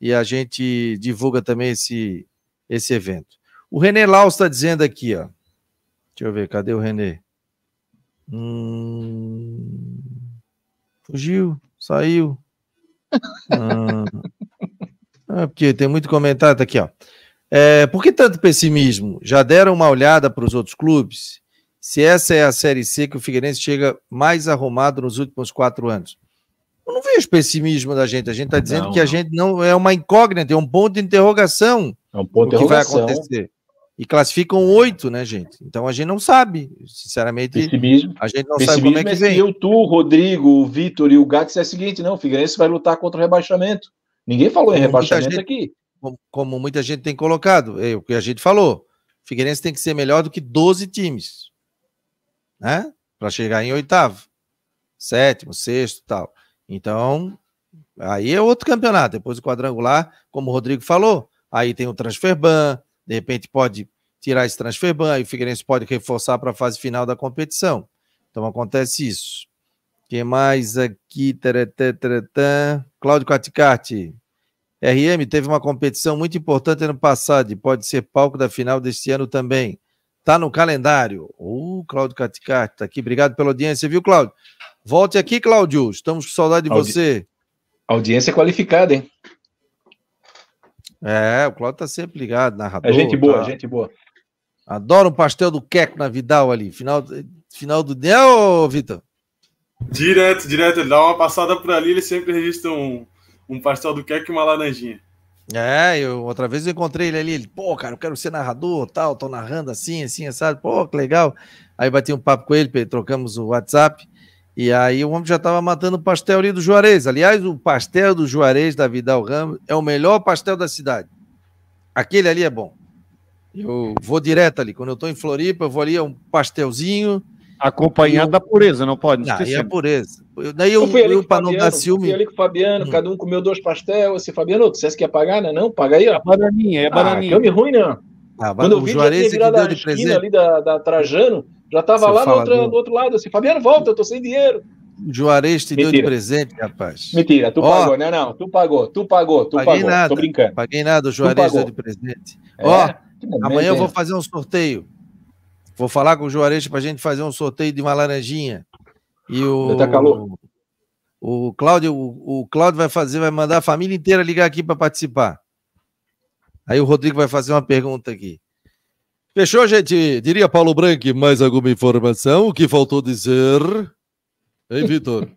Speaker 4: e a gente divulga também esse, esse evento. O René Laus está dizendo aqui, ó. Deixa eu ver, cadê o René? Hum... Fugiu, saiu. Ah. [LAUGHS] Ah, porque tem muito comentário, tá aqui, ó. É, por que tanto pessimismo? Já deram uma olhada para os outros clubes? se essa é a Série C que o Figueirense chega mais arrumado nos últimos quatro anos. Eu não vejo pessimismo da gente. A gente está dizendo não, que a gente não é uma incógnita, é um ponto de interrogação. É um ponto de interrogação. que vai acontecer. E classificam oito, né, gente? Então a gente não sabe, sinceramente. Pessimismo. A gente não pessimismo sabe como é que é vem. É eu, tu, o Rodrigo,
Speaker 5: o Vitor e o Gax é o seguinte: não, o Figueirense vai lutar contra o rebaixamento. Ninguém falou como em rebaixamento gente,
Speaker 4: aqui. Como, como muita gente tem colocado, é o que a gente falou. Figueirense tem que ser melhor do que 12 times né? Para chegar em oitavo, sétimo, sexto tal. Então, aí é outro campeonato. Depois o quadrangular, como o Rodrigo falou, aí tem o transfer ban, de repente pode tirar esse transfer ban, aí o Figueirense pode reforçar para a fase final da competição. Então acontece isso. que mais aqui? Cláudio Caticati. RM teve uma competição muito importante ano passado e pode ser palco da final deste ano também. Tá no calendário. O uh, Cláudio Caticarte tá aqui. Obrigado pela audiência, viu, Cláudio? Volte aqui, Cláudio. Estamos com saudade de Audi... você. Audiência qualificada, hein? É, o Cláudio tá sempre ligado, narrador. É gente boa, tá... gente boa. Adoro um pastel do Queco na Vidal ali. Final, final do dia, ô Vitor?
Speaker 6: Direto, direto. Ele dá uma passada por ali, ele sempre registra um, um pastel do Queco e uma laranjinha.
Speaker 4: É, eu outra vez eu encontrei ele ali, ele, pô, cara, eu quero ser narrador, tal, tô narrando assim, assim, sabe? Pô, que legal. Aí bati um papo com ele, trocamos o WhatsApp, e aí o homem já tava matando o pastel ali do Juarez. Aliás, o pastel do Juarez da Vidal Ramos é o melhor pastel da cidade. Aquele ali é bom. Eu vou direto ali, quando eu tô em Floripa, eu vou ali, é um pastelzinho, Acompanhado eu... da pureza, não pode não, ah, esquecer. e a pureza. Eu, daí eu, eu, eu, para não dar ciúme. eu Fui ali
Speaker 5: com o Fabiano, hum. cada um comeu dois pastéis. Você, Fabiano, tu dissesse que pagar, né? Não, paga aí, ó. É bananinha, é ah, bananinha. Né? Ah, câmbio ruim, não. Ah, Quando eu vi o Juarez que deu de presente. ali da, da Trajano, já estava lá do, outro do... outro lado, assim, Fabiano, volta, eu tô sem dinheiro.
Speaker 4: Juarez te Mentira. deu de presente, rapaz. Mentira, tu oh, pagou, né não, tu pagou, tu pagou, tu paguei pagou, nada, tô brincando. Paguei nada, o Juarez deu de presente. É, ó, é, oh, amanhã eu vou fazer um sorteio. Vou falar com o Juarez para a gente fazer um sorteio de uma laranjinha. E o. Tá calor. O, Cláudio, o, Cláudio vai fazer, vai mandar a família inteira ligar aqui para participar. Aí o Rodrigo vai fazer uma pergunta aqui. Fechou, gente? Diria Paulo Branco, mais alguma informação? O que faltou dizer? Hein, Vitor?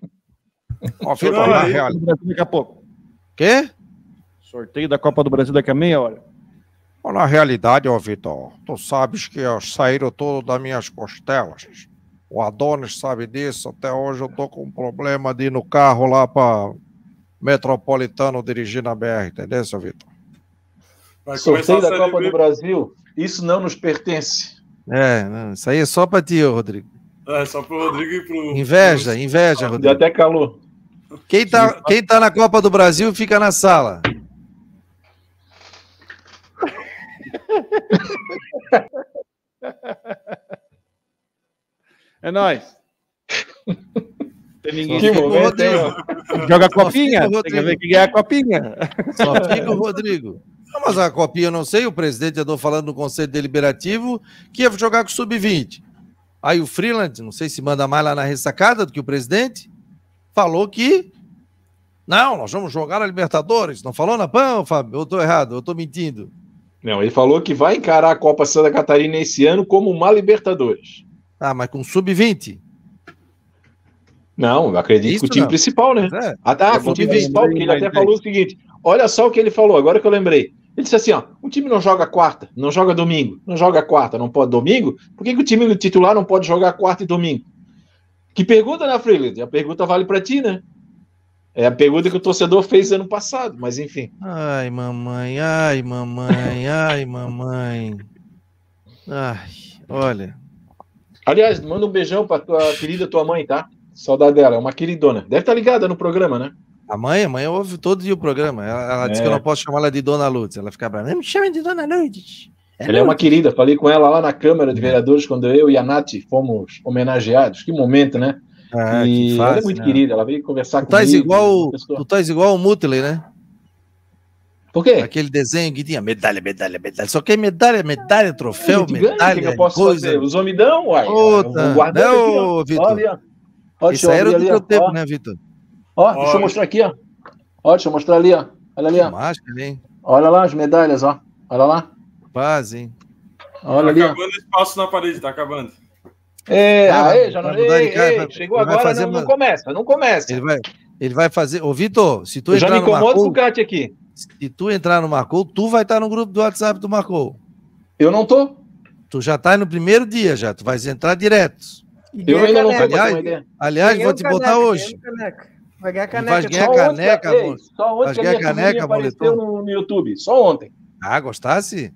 Speaker 7: Confirma [LAUGHS] lá, Real. Daqui a pouco. Quê? Sorteio da Copa
Speaker 4: do Brasil daqui a meia hora na realidade, ó Vitor, tu sabes que ó, saíram todas das minhas costelas. O Adonis sabe disso. Até hoje eu tô com um problema de ir no carro lá para Metropolitano dirigir na BR, entendeu, seu Vitor?
Speaker 5: Sorteio da Copa do Brasil, isso não nos pertence.
Speaker 4: É, né, isso aí é só para ti, Rodrigo.
Speaker 6: É, só o Rodrigo e pro. Inveja,
Speaker 4: inveja, Rodrigo. Deu até calor. Quem tá, quem tá na Copa do Brasil fica na sala.
Speaker 7: É nóis. Tem ninguém que
Speaker 4: Joga
Speaker 8: a copinha. Tem que ver quem
Speaker 4: ganha a copinha. Só fica o Rodrigo. Não, mas a copinha eu não sei. O presidente andou falando no Conselho Deliberativo que ia jogar com o Sub-20. Aí o Freeland, não sei se manda mais lá na ressacada do que o presidente, falou que. Não, nós vamos jogar a Libertadores. Não falou na PAN, Fábio? Eu estou errado, eu estou mentindo.
Speaker 5: Não, ele falou que vai encarar a Copa Santa Catarina esse ano como uma Libertadores. Ah, mas com sub-20? Não, eu acredito Isso que o time não. principal, né? é. Ah, tá, com o time principal, porque ele até falou o seguinte: olha só o que ele falou, agora que eu lembrei. Ele disse assim: ó, o time não joga quarta, não joga domingo, não joga quarta, não pode domingo, por que, que o time titular não pode jogar quarta e domingo? Que pergunta, né, Freeland? A pergunta vale para ti, né? É a pergunta que o torcedor fez ano passado, mas enfim.
Speaker 4: Ai, mamãe, ai, mamãe, ai, mamãe. Ai, olha.
Speaker 5: Aliás, manda um beijão pra tua querida tua mãe,
Speaker 4: tá? Saudade dela, é uma queridona. Deve estar tá ligada no programa, né? A mãe, a mãe ouve todo dia o programa. Ela, ela é. disse que eu é. não posso chamar ela de Dona Lourdes. Ela fica brava, não me
Speaker 5: chama de Dona Lourdes.
Speaker 4: É ela é uma querida. Falei com ela lá na Câmara de Vereadores
Speaker 5: quando eu e a Nath fomos homenageados. Que momento, né? Ah, e ela é muito né? querida, ela veio conversar tu comigo. Igual,
Speaker 4: tu estás igual o Mutley, né? Por quê? Aquele desenho que tinha medalha, medalha, medalha. Só que é medalha, medalha, troféu, é, medalha. O que, eu posso coisa. fazer?
Speaker 5: Os homidão uai. Puta, não, é aqui, Vitor.
Speaker 4: Isso aí era do teu tempo, ó. né,
Speaker 5: Vitor? Ó, deixa eu mostrar aqui, ó. Ó, deixa eu mostrar ali, ó. Olha ali, ó. Máscara, hein? Olha lá as medalhas, ó. Olha lá. Quase, hein? Olha tá ali, acabando
Speaker 6: o espaço na parede, tá acabando.
Speaker 5: É, ah, aê, já não, ei, cara, ei,
Speaker 6: chegou agora, fazer não, não começa, não começa.
Speaker 4: Ele vai, ele vai fazer. Ô, Vitor, se tu Eu entrar já me incomodo com o
Speaker 5: Cate
Speaker 6: aqui.
Speaker 4: Se tu entrar no Marcou, tu vai estar no grupo do WhatsApp do Marcou. Eu não tô. Tu já tá no primeiro dia, já. Tu vai entrar direto. Eu ainda não tô. Aliás, aliás vou te caneca, botar hoje.
Speaker 9: Vai ganhar caneca. Vai ganhar caneca, amor. Só ontem, só ontem vai ganhar caneca, Apareceu
Speaker 4: No, no YouTube, só ontem. Ah, gostasse?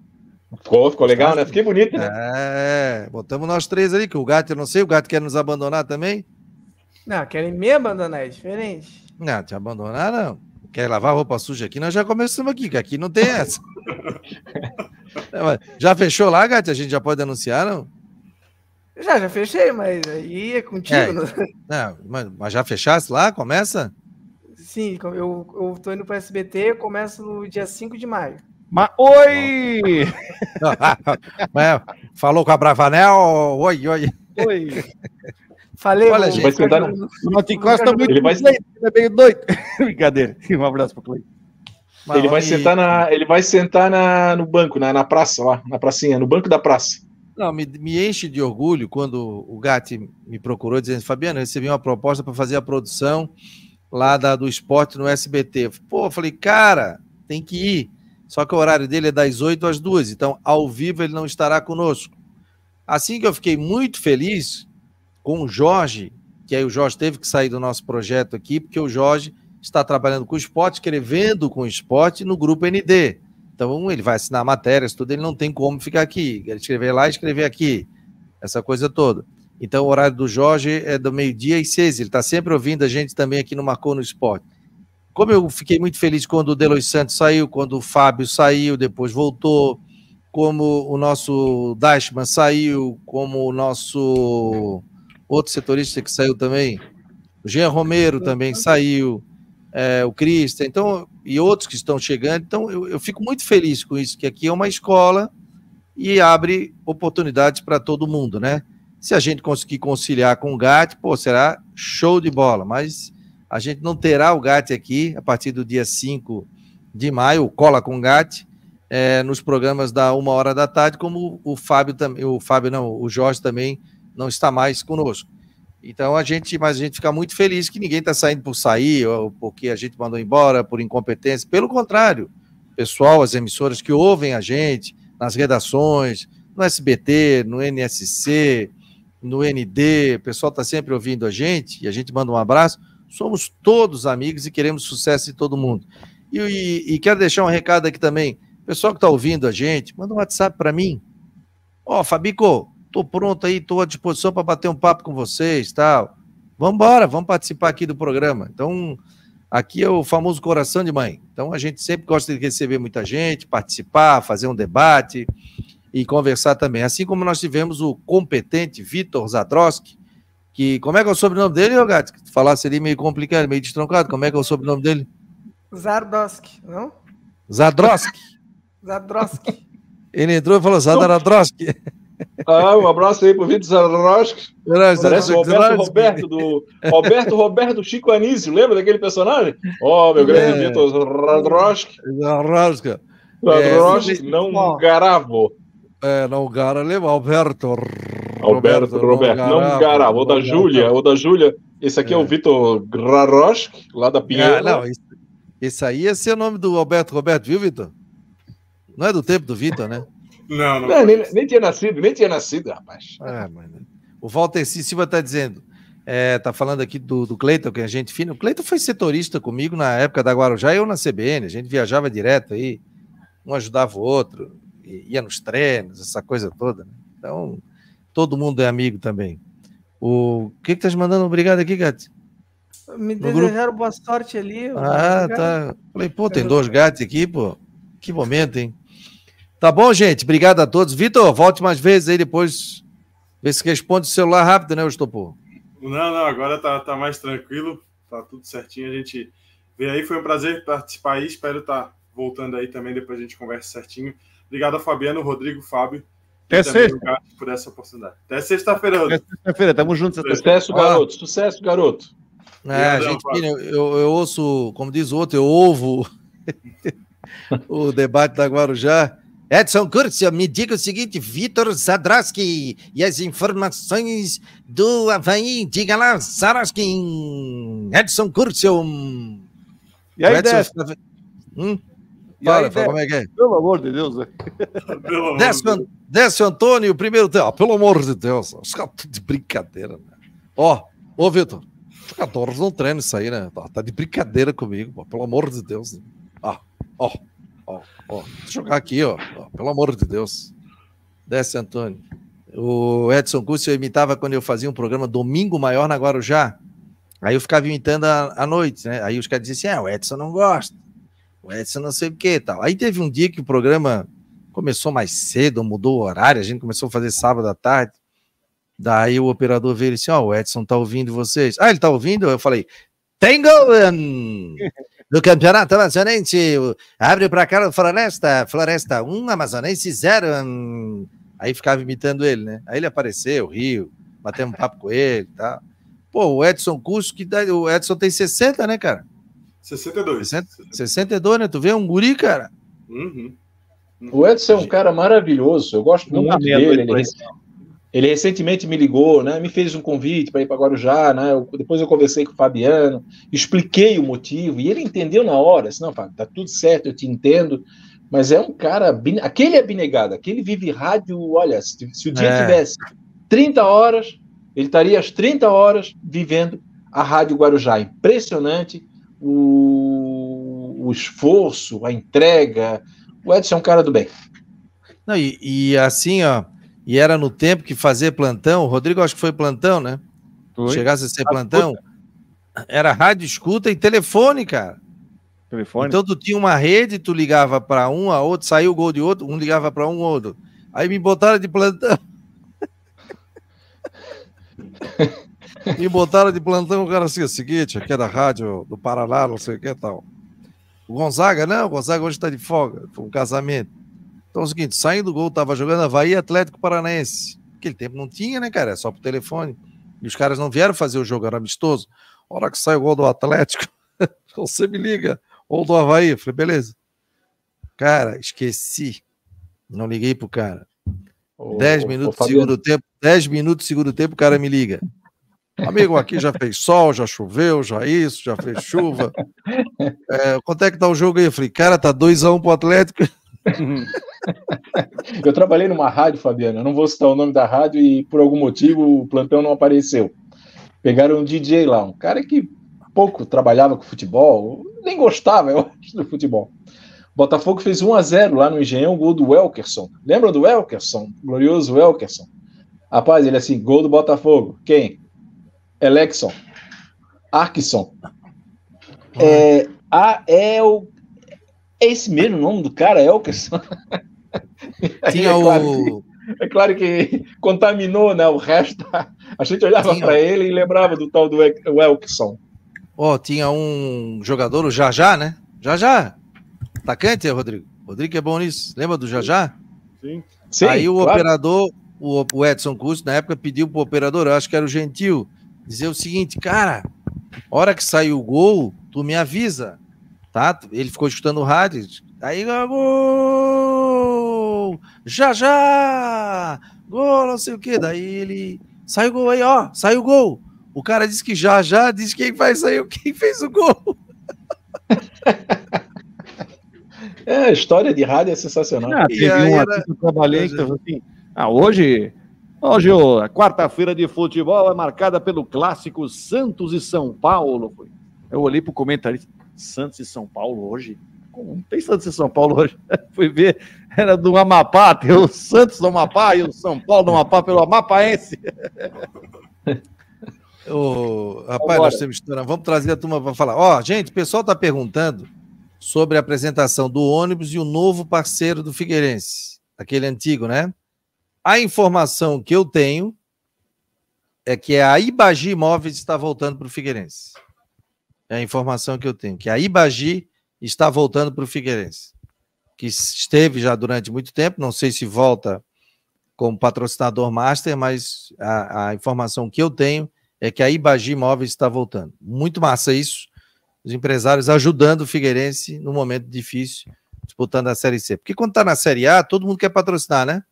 Speaker 5: Ficou, ficou legal, né? Fiquei
Speaker 4: bonito, né? É, botamos nós três ali, que o gato, eu não sei, o gato quer nos abandonar também?
Speaker 9: Não, querem me abandonar, é diferente.
Speaker 4: Não, te abandonar não. Quer lavar roupa suja aqui? Nós já começamos aqui, que aqui não tem essa. [LAUGHS] já fechou lá, gato? A gente já pode anunciar, não?
Speaker 9: Já, já fechei, mas aí é contigo. É, né?
Speaker 4: não, mas, já fechasse lá? Começa?
Speaker 9: Sim, eu, eu tô indo para SBT, começo no dia 5 de maio.
Speaker 4: Ma oi! [LAUGHS] Falou com a Bravanel? Oi, oi. Oi. Falei, Olha, gente. Vai não te encosta muito. Ele vai... é meio doido. [LAUGHS] Brincadeira. Um abraço pro Ele vai, sentar
Speaker 5: na, ele vai sentar na, no banco, na, na praça lá, na pracinha, no banco da praça.
Speaker 4: Não, me, me enche de orgulho quando o Gatti me procurou dizendo, Fabiano, eu recebi uma proposta para fazer a produção lá da, do esporte no SBT. Pô, eu falei, cara, tem que ir. Só que o horário dele é das 8 às 2, então ao vivo ele não estará conosco. Assim que eu fiquei muito feliz com o Jorge, que aí o Jorge teve que sair do nosso projeto aqui, porque o Jorge está trabalhando com o esporte, escrevendo com o esporte no grupo ND. Então ele vai assinar matérias, tudo, ele não tem como ficar aqui. Ele escrever lá e escrever aqui. Essa coisa toda. Então o horário do Jorge é do meio-dia e seis. Ele está sempre ouvindo a gente também aqui no Marcou no Esporte. Como eu fiquei muito feliz quando o Delois Santos saiu, quando o Fábio saiu, depois voltou, como o nosso Dashman saiu, como o nosso outro setorista que saiu também, o Jean Romero também saiu, é, o Cristian, então, e outros que estão chegando. Então, eu, eu fico muito feliz com isso, que aqui é uma escola e abre oportunidades para todo mundo, né? Se a gente conseguir conciliar com o GAT, pô, será show de bola, mas a gente não terá o GAT aqui a partir do dia 5 de maio, cola com GAT, é, nos programas da uma hora da tarde, como o Fábio também, o Fábio não, o Jorge também não está mais conosco. Então a gente, mas a gente fica muito feliz que ninguém está saindo por sair, ou porque a gente mandou embora, por incompetência. Pelo contrário, o pessoal, as emissoras que ouvem a gente, nas redações, no SBT, no NSC, no ND, o pessoal está sempre ouvindo a gente, e a gente manda um abraço. Somos todos amigos e queremos sucesso em todo mundo. E, e, e quero deixar um recado aqui também. Pessoal que está ouvindo a gente, manda um WhatsApp para mim. Ó, oh, Fabico, tô pronto aí, tô à disposição para bater um papo com vocês, tal. Vamos embora, vamos participar aqui do programa. Então, aqui é o famoso coração de mãe. Então, a gente sempre gosta de receber muita gente, participar, fazer um debate e conversar também. Assim como nós tivemos o competente Vitor Zadroski, que, como é que é o sobrenome dele, ô Se falasse ali meio complicado, meio destroncado. Como é que é o sobrenome dele?
Speaker 9: Zardoski, não?
Speaker 4: Zadroski.
Speaker 5: [LAUGHS] Zadroski.
Speaker 4: Ele entrou e falou Zadaradroski.
Speaker 5: Ah, um abraço aí pro Vitor Zadroski. Parece o Roberto Roberto do, Roberto Roberto Chico Anísio. Lembra daquele personagem? Ó, oh, meu grande é. Vitor Zadroski.
Speaker 2: Zadroski.
Speaker 5: Zadroski,
Speaker 4: é, não é, garavo. É, não Nongara é alemão, Alberto. Alberto,
Speaker 5: Roberto, Roberto. Nongara, Nongara ou da Júlia, ou da
Speaker 4: Júlia. Esse aqui é, é o Vitor Graroski, lá da Pinheiro. Ah, não, esse, esse aí ia ser é o nome do Alberto Roberto, viu, Vitor? Não é do tempo do Vitor, né?
Speaker 5: [LAUGHS] Não, não.
Speaker 4: não nem, nem, tinha nascido, nem tinha nascido, rapaz. É, mas... Né? O Walter C. Silva está dizendo, está é, tá falando aqui do, do Cleiton, que é gente fina. O Cleiton foi setorista comigo na época da Guarujá, eu na CBN, a gente viajava direto aí, um ajudava o outro ia nos treinos, essa coisa toda. Né? Então, todo mundo é amigo também. O que que tá te mandando obrigado aqui, gato
Speaker 9: Me no desejaram grupo. boa sorte ali. Ah, tá. Falei, pô, tem dois
Speaker 4: gatos aqui, pô. Que momento, hein? Tá bom, gente. Obrigado a todos. Vitor, volte mais vezes aí depois. Vê se responde o celular rápido, né, Estopo?
Speaker 6: Não, não, agora tá, tá mais tranquilo. Tá tudo certinho. A gente vê aí. Foi um prazer participar aí. Espero estar tá voltando aí também. Depois a gente conversa certinho. Obrigado a Fabiano, Rodrigo, Fábio. Até sexta. Por essa oportunidade. Até sexta-feira.
Speaker 5: Até sexta-feira. Tamo junto. Sucesso, garoto. Sucesso, garoto.
Speaker 6: É, gente,
Speaker 4: eu, eu ouço, como diz o outro, eu ouvo [LAUGHS] o debate da Guarujá. Edson Curcio, me diga o seguinte, Vitor Zadraski e as informações do Havaí. Diga lá, Zadraski. Edson Curcio. E aí, Edson, Def? Hum? Para, como é que é? Pelo amor de Deus. Desce, desce Antônio, primeiro tempo. Ah, pelo amor de Deus. Os caras de brincadeira, né? Ó, ô Vitor, jogadores não treinam isso aí, né? Tá, tá de brincadeira comigo, pô. pelo amor de Deus. Né? Ah, ó, ó, ó. Deixa jogar aqui, ó. ó. Pelo amor de Deus. Desce, Antônio. O Edson Cúcio imitava quando eu fazia um programa Domingo Maior na Guarujá. Aí eu ficava imitando à noite, né? Aí os caras diziam assim: é, o Edson não gosta o Edson não sei o que e tal. Aí teve um dia que o programa começou mais cedo, mudou o horário, a gente começou a fazer sábado à tarde. Daí o operador veio e disse: Ó, oh, o Edson tá ouvindo vocês. Ah, ele tá ouvindo? Eu falei: Tem [LAUGHS] do Campeonato Amazonense. Abre para cá, Floresta. Floresta 1, um, Amazonense 0. Aí ficava imitando ele, né? Aí ele apareceu, riu, batemos um papo com ele e tá? tal. Pô, o Edson Cusco, que dá, o Edson tem 60, né, cara? 62. 62, né? Tu vê um guri, cara?
Speaker 3: Uhum.
Speaker 5: O Edson é um cara maravilhoso, eu gosto muito Não, é dele. Ele, ele, recentemente me ligou, né? Me fez um convite para ir para Guarujá, né? Eu, depois eu conversei com o Fabiano, expliquei o motivo e ele entendeu na hora. Assim, Não, Fábio, tá tudo certo, eu te entendo. Mas é um cara, aquele é abnegado, aquele vive rádio. Olha, se, se o dia é. tivesse 30 horas, ele estaria às 30 horas vivendo a Rádio Guarujá. Impressionante o, o esforço, a entrega.
Speaker 4: O Edson é um cara do bem. Não, e, e, assim, ó, e era no tempo que fazer plantão, o Rodrigo acho que foi plantão, né? Foi. Chegasse a ser plantão, era rádio escuta e telefone, cara. Telefone. Então tu tinha uma rede, tu ligava para um, a outro, saiu o gol de outro, um ligava para um, outro. Aí me botaram de plantão. [LAUGHS] e botaram de plantão o cara assim, o seguinte, aqui é da rádio do Paraná, não sei o que e tal. O Gonzaga, não, o Gonzaga hoje está de folga, foi um casamento. Então é o seguinte, saindo do gol, estava jogando Havaí Atlético Paranaense. Aquele tempo não tinha, né, cara? É só pro telefone. E os caras não vieram fazer o jogo, era amistoso. A hora que sai o gol do Atlético, [LAUGHS] você me liga. Ou do Havaí. Eu falei, beleza. Cara, esqueci. Não liguei pro cara. Ô, 10 minutos ô, segundo tempo, 10 minutos segundo tempo, o cara me liga. Amigo, aqui já fez sol, já choveu, já isso, já fez chuva. [LAUGHS] É, quanto é que tá o jogo aí? Eu falei, cara, tá 2x1 um pro Atlético. [LAUGHS]
Speaker 5: eu trabalhei numa rádio,
Speaker 4: Fabiano, eu não vou citar o nome da rádio e por
Speaker 5: algum motivo o plantão não apareceu. Pegaram um DJ lá, um cara que pouco trabalhava com futebol, nem gostava, eu acho, do futebol. Botafogo fez 1 a 0 lá no Engenhão, gol do Elkerson. Lembra do Elkerson? Glorioso Elkerson. Rapaz, ele assim, gol do Botafogo. Quem? Elexon. Arkson. Uhum. É, a, é o. É esse mesmo nome do cara, Elkerson? [LAUGHS] Tinha é claro o. Que, é claro que contaminou né, o resto. A gente olhava para ele e lembrava do tal do Elkson.
Speaker 4: oh, tinha um jogador, o Jajá, né? Jajá. Atacante, Rodrigo. Rodrigo é bom nisso. Lembra do Jajá?
Speaker 2: Sim. Sim Aí o claro. operador,
Speaker 4: o, Edson Custo, na época, pediu para o operador, acho que era o Gentil dizer o seguinte, cara, hora que sair o gol, tu me avisa, tá? Ele ficou escutando o rádio, aí é gol, já já, gol, não sei o que, daí ele saiu o gol aí, ó, saiu o gol. O cara disse que já já, disse quem vai sair, [LAUGHS] quem fez o gol. É, a história de
Speaker 5: rádio é sensacional. Ah, teve um era... que eu trabalhei é, que então, assim, ah, hoje Hoje,
Speaker 7: a quarta-feira de futebol é marcada pelo clássico Santos e São Paulo. Eu olhei para o comentarista, Santos e São Paulo hoje? Não tem Santos e São Paulo hoje. [LAUGHS] Fui ver, era do Amapá, tem o Santos do Amapá e o São Paulo do Amapá pelo Amapaense.
Speaker 4: [LAUGHS] Ô, rapaz, nós temos história. Vamos trazer a turma para falar. Ó, gente, o pessoal está perguntando sobre a apresentação do ônibus e o novo parceiro do Figueirense, aquele antigo, né? A informação que eu tenho é que a Ibagi Imóveis está voltando para o Figueirense. É a informação que eu tenho, que a Ibagi está voltando para o Figueirense, que esteve já durante muito tempo, não sei se volta como patrocinador master, mas a, a informação que eu tenho é que a Ibagi Imóveis está voltando. Muito massa isso, os empresários ajudando o Figueirense num momento difícil, disputando a Série C. Porque quando está na Série A, todo mundo quer patrocinar, né?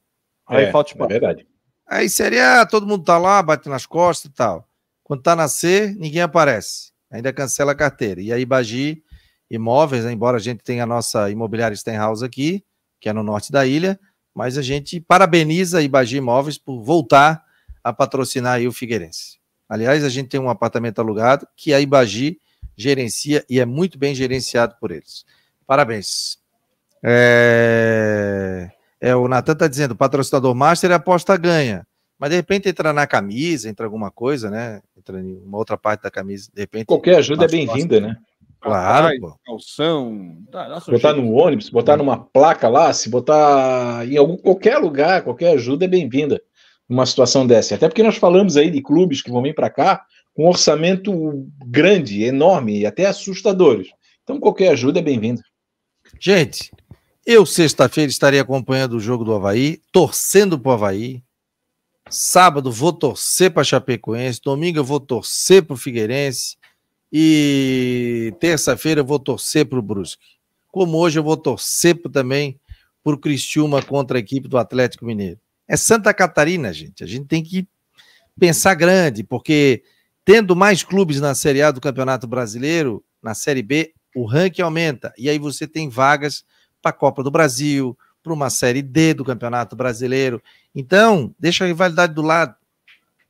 Speaker 7: Aí é, falta espaço. É
Speaker 4: verdade. Aí seria todo mundo tá lá, bate nas costas e tal. Quando tá nascer, ninguém aparece. Ainda cancela a carteira. E aí Bagi Imóveis, né? embora a gente tenha a nossa imobiliária Stenhouse aqui, que é no norte da ilha, mas a gente parabeniza a Ibagi Imóveis por voltar a patrocinar o Figueirense. Aliás, a gente tem um apartamento alugado que a Ibagi gerencia e é muito bem gerenciado por eles. Parabéns. É... É, o Natan está dizendo, patrocinador master, é aposta ganha. Mas de repente entra na camisa, entra alguma coisa, né? Entra em uma outra parte da camisa, de repente. Qualquer ajuda é bem-vinda, né? Claro, Papai, pô.
Speaker 5: calção. Tá, nossa, botar gente. no ônibus, botar numa placa lá, se botar em algum, qualquer lugar, qualquer ajuda é bem-vinda numa situação dessa. Até porque nós falamos aí de clubes que vão vir para cá com um orçamento grande, enorme
Speaker 4: e até assustadores. Então qualquer ajuda é bem-vinda. Gente, eu, sexta-feira, estarei acompanhando o jogo do Havaí, torcendo para o Havaí. Sábado, vou torcer para Chapecoense. Domingo, eu vou torcer para o Figueirense. E terça-feira, eu vou torcer para o Brusque. Como hoje, eu vou torcer também para o Criciúma contra a equipe do Atlético Mineiro. É Santa Catarina, gente. A gente tem que pensar grande, porque tendo mais clubes na Série A do Campeonato Brasileiro, na Série B, o ranking aumenta. E aí você tem vagas para a Copa do Brasil, para uma Série D do Campeonato Brasileiro. Então, deixa a rivalidade do lado.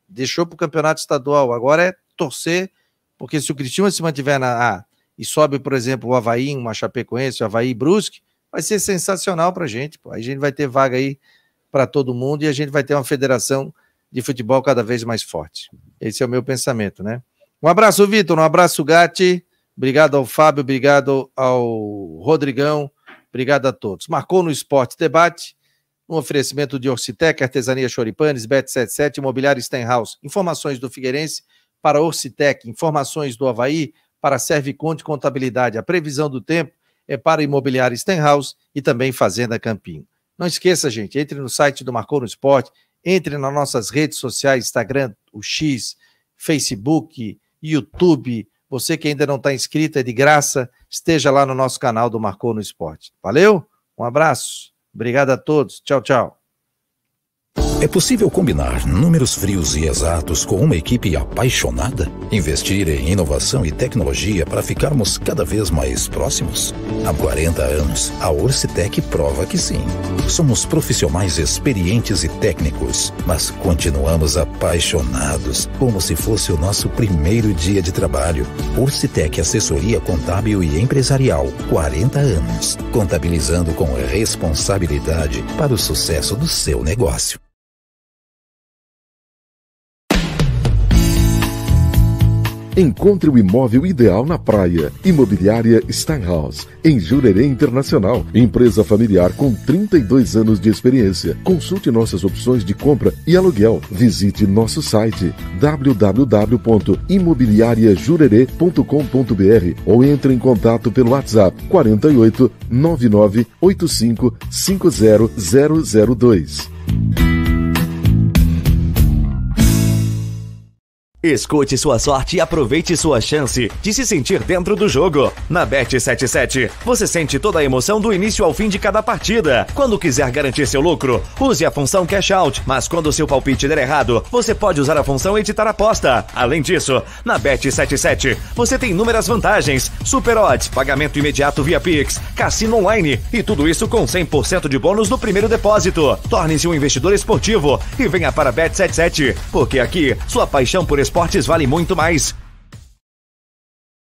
Speaker 4: Deixou para o Campeonato Estadual. Agora é torcer, porque se o Cristiúma se mantiver na A e sobe, por exemplo, o Havaí, uma Chapecoense, o Havaí Brusque, vai ser sensacional para a gente. Pô. Aí a gente vai ter vaga aí para todo mundo e a gente vai ter uma federação de futebol cada vez mais forte. Esse é o meu pensamento, né? Um abraço, Vitor. Um abraço, Gatti. Obrigado ao Fábio. Obrigado ao Rodrigão. Obrigado a todos. Marcou no Esporte Debate, um oferecimento de Orcitec, Artesania Choripanes, Bet77, Imobiliário Stenhouse. Informações do Figueirense para Orcitec, informações do Havaí para de Contabilidade. A previsão do tempo é para Imobiliário Stenhouse e também Fazenda Campinho. Não esqueça, gente, entre no site do Marcou no Esporte, entre nas nossas redes sociais, Instagram, o X, Facebook, YouTube, você que ainda não está inscrito, é de graça. Esteja lá no nosso canal do Marcou no Esporte. Valeu, um abraço. Obrigado a todos. Tchau, tchau.
Speaker 1: É possível combinar números frios e exatos com uma equipe apaixonada? Investir em inovação e tecnologia para ficarmos cada vez mais próximos? Há 40 anos, a Orcitec prova que sim. Somos profissionais experientes e técnicos, mas continuamos apaixonados, como se fosse o nosso primeiro dia de trabalho. Orcitec Assessoria Contábil e Empresarial, 40 anos, contabilizando com responsabilidade para o sucesso do seu negócio.
Speaker 2: Encontre o imóvel ideal na praia. Imobiliária Steinhaus, em Jurerê Internacional. Empresa familiar com 32 anos de experiência. Consulte nossas opções de compra e aluguel. Visite nosso site www.imobiliariajurerê.com.br ou entre em contato pelo WhatsApp 48 99 85 50002.
Speaker 3: Escute sua sorte e aproveite sua chance de se sentir dentro do jogo. Na Bet77, você sente toda a emoção do início ao fim de cada partida. Quando quiser garantir seu lucro, use a função Cash Out, mas quando seu palpite der errado, você pode usar a função Editar Aposta. Além disso, na Bet77, você tem inúmeras vantagens: super odds, pagamento imediato via Pix, cassino online e tudo isso com 100% de bônus no primeiro depósito. Torne-se um investidor esportivo e venha para Bet77, porque aqui sua paixão por esporte esportes vale muito mais.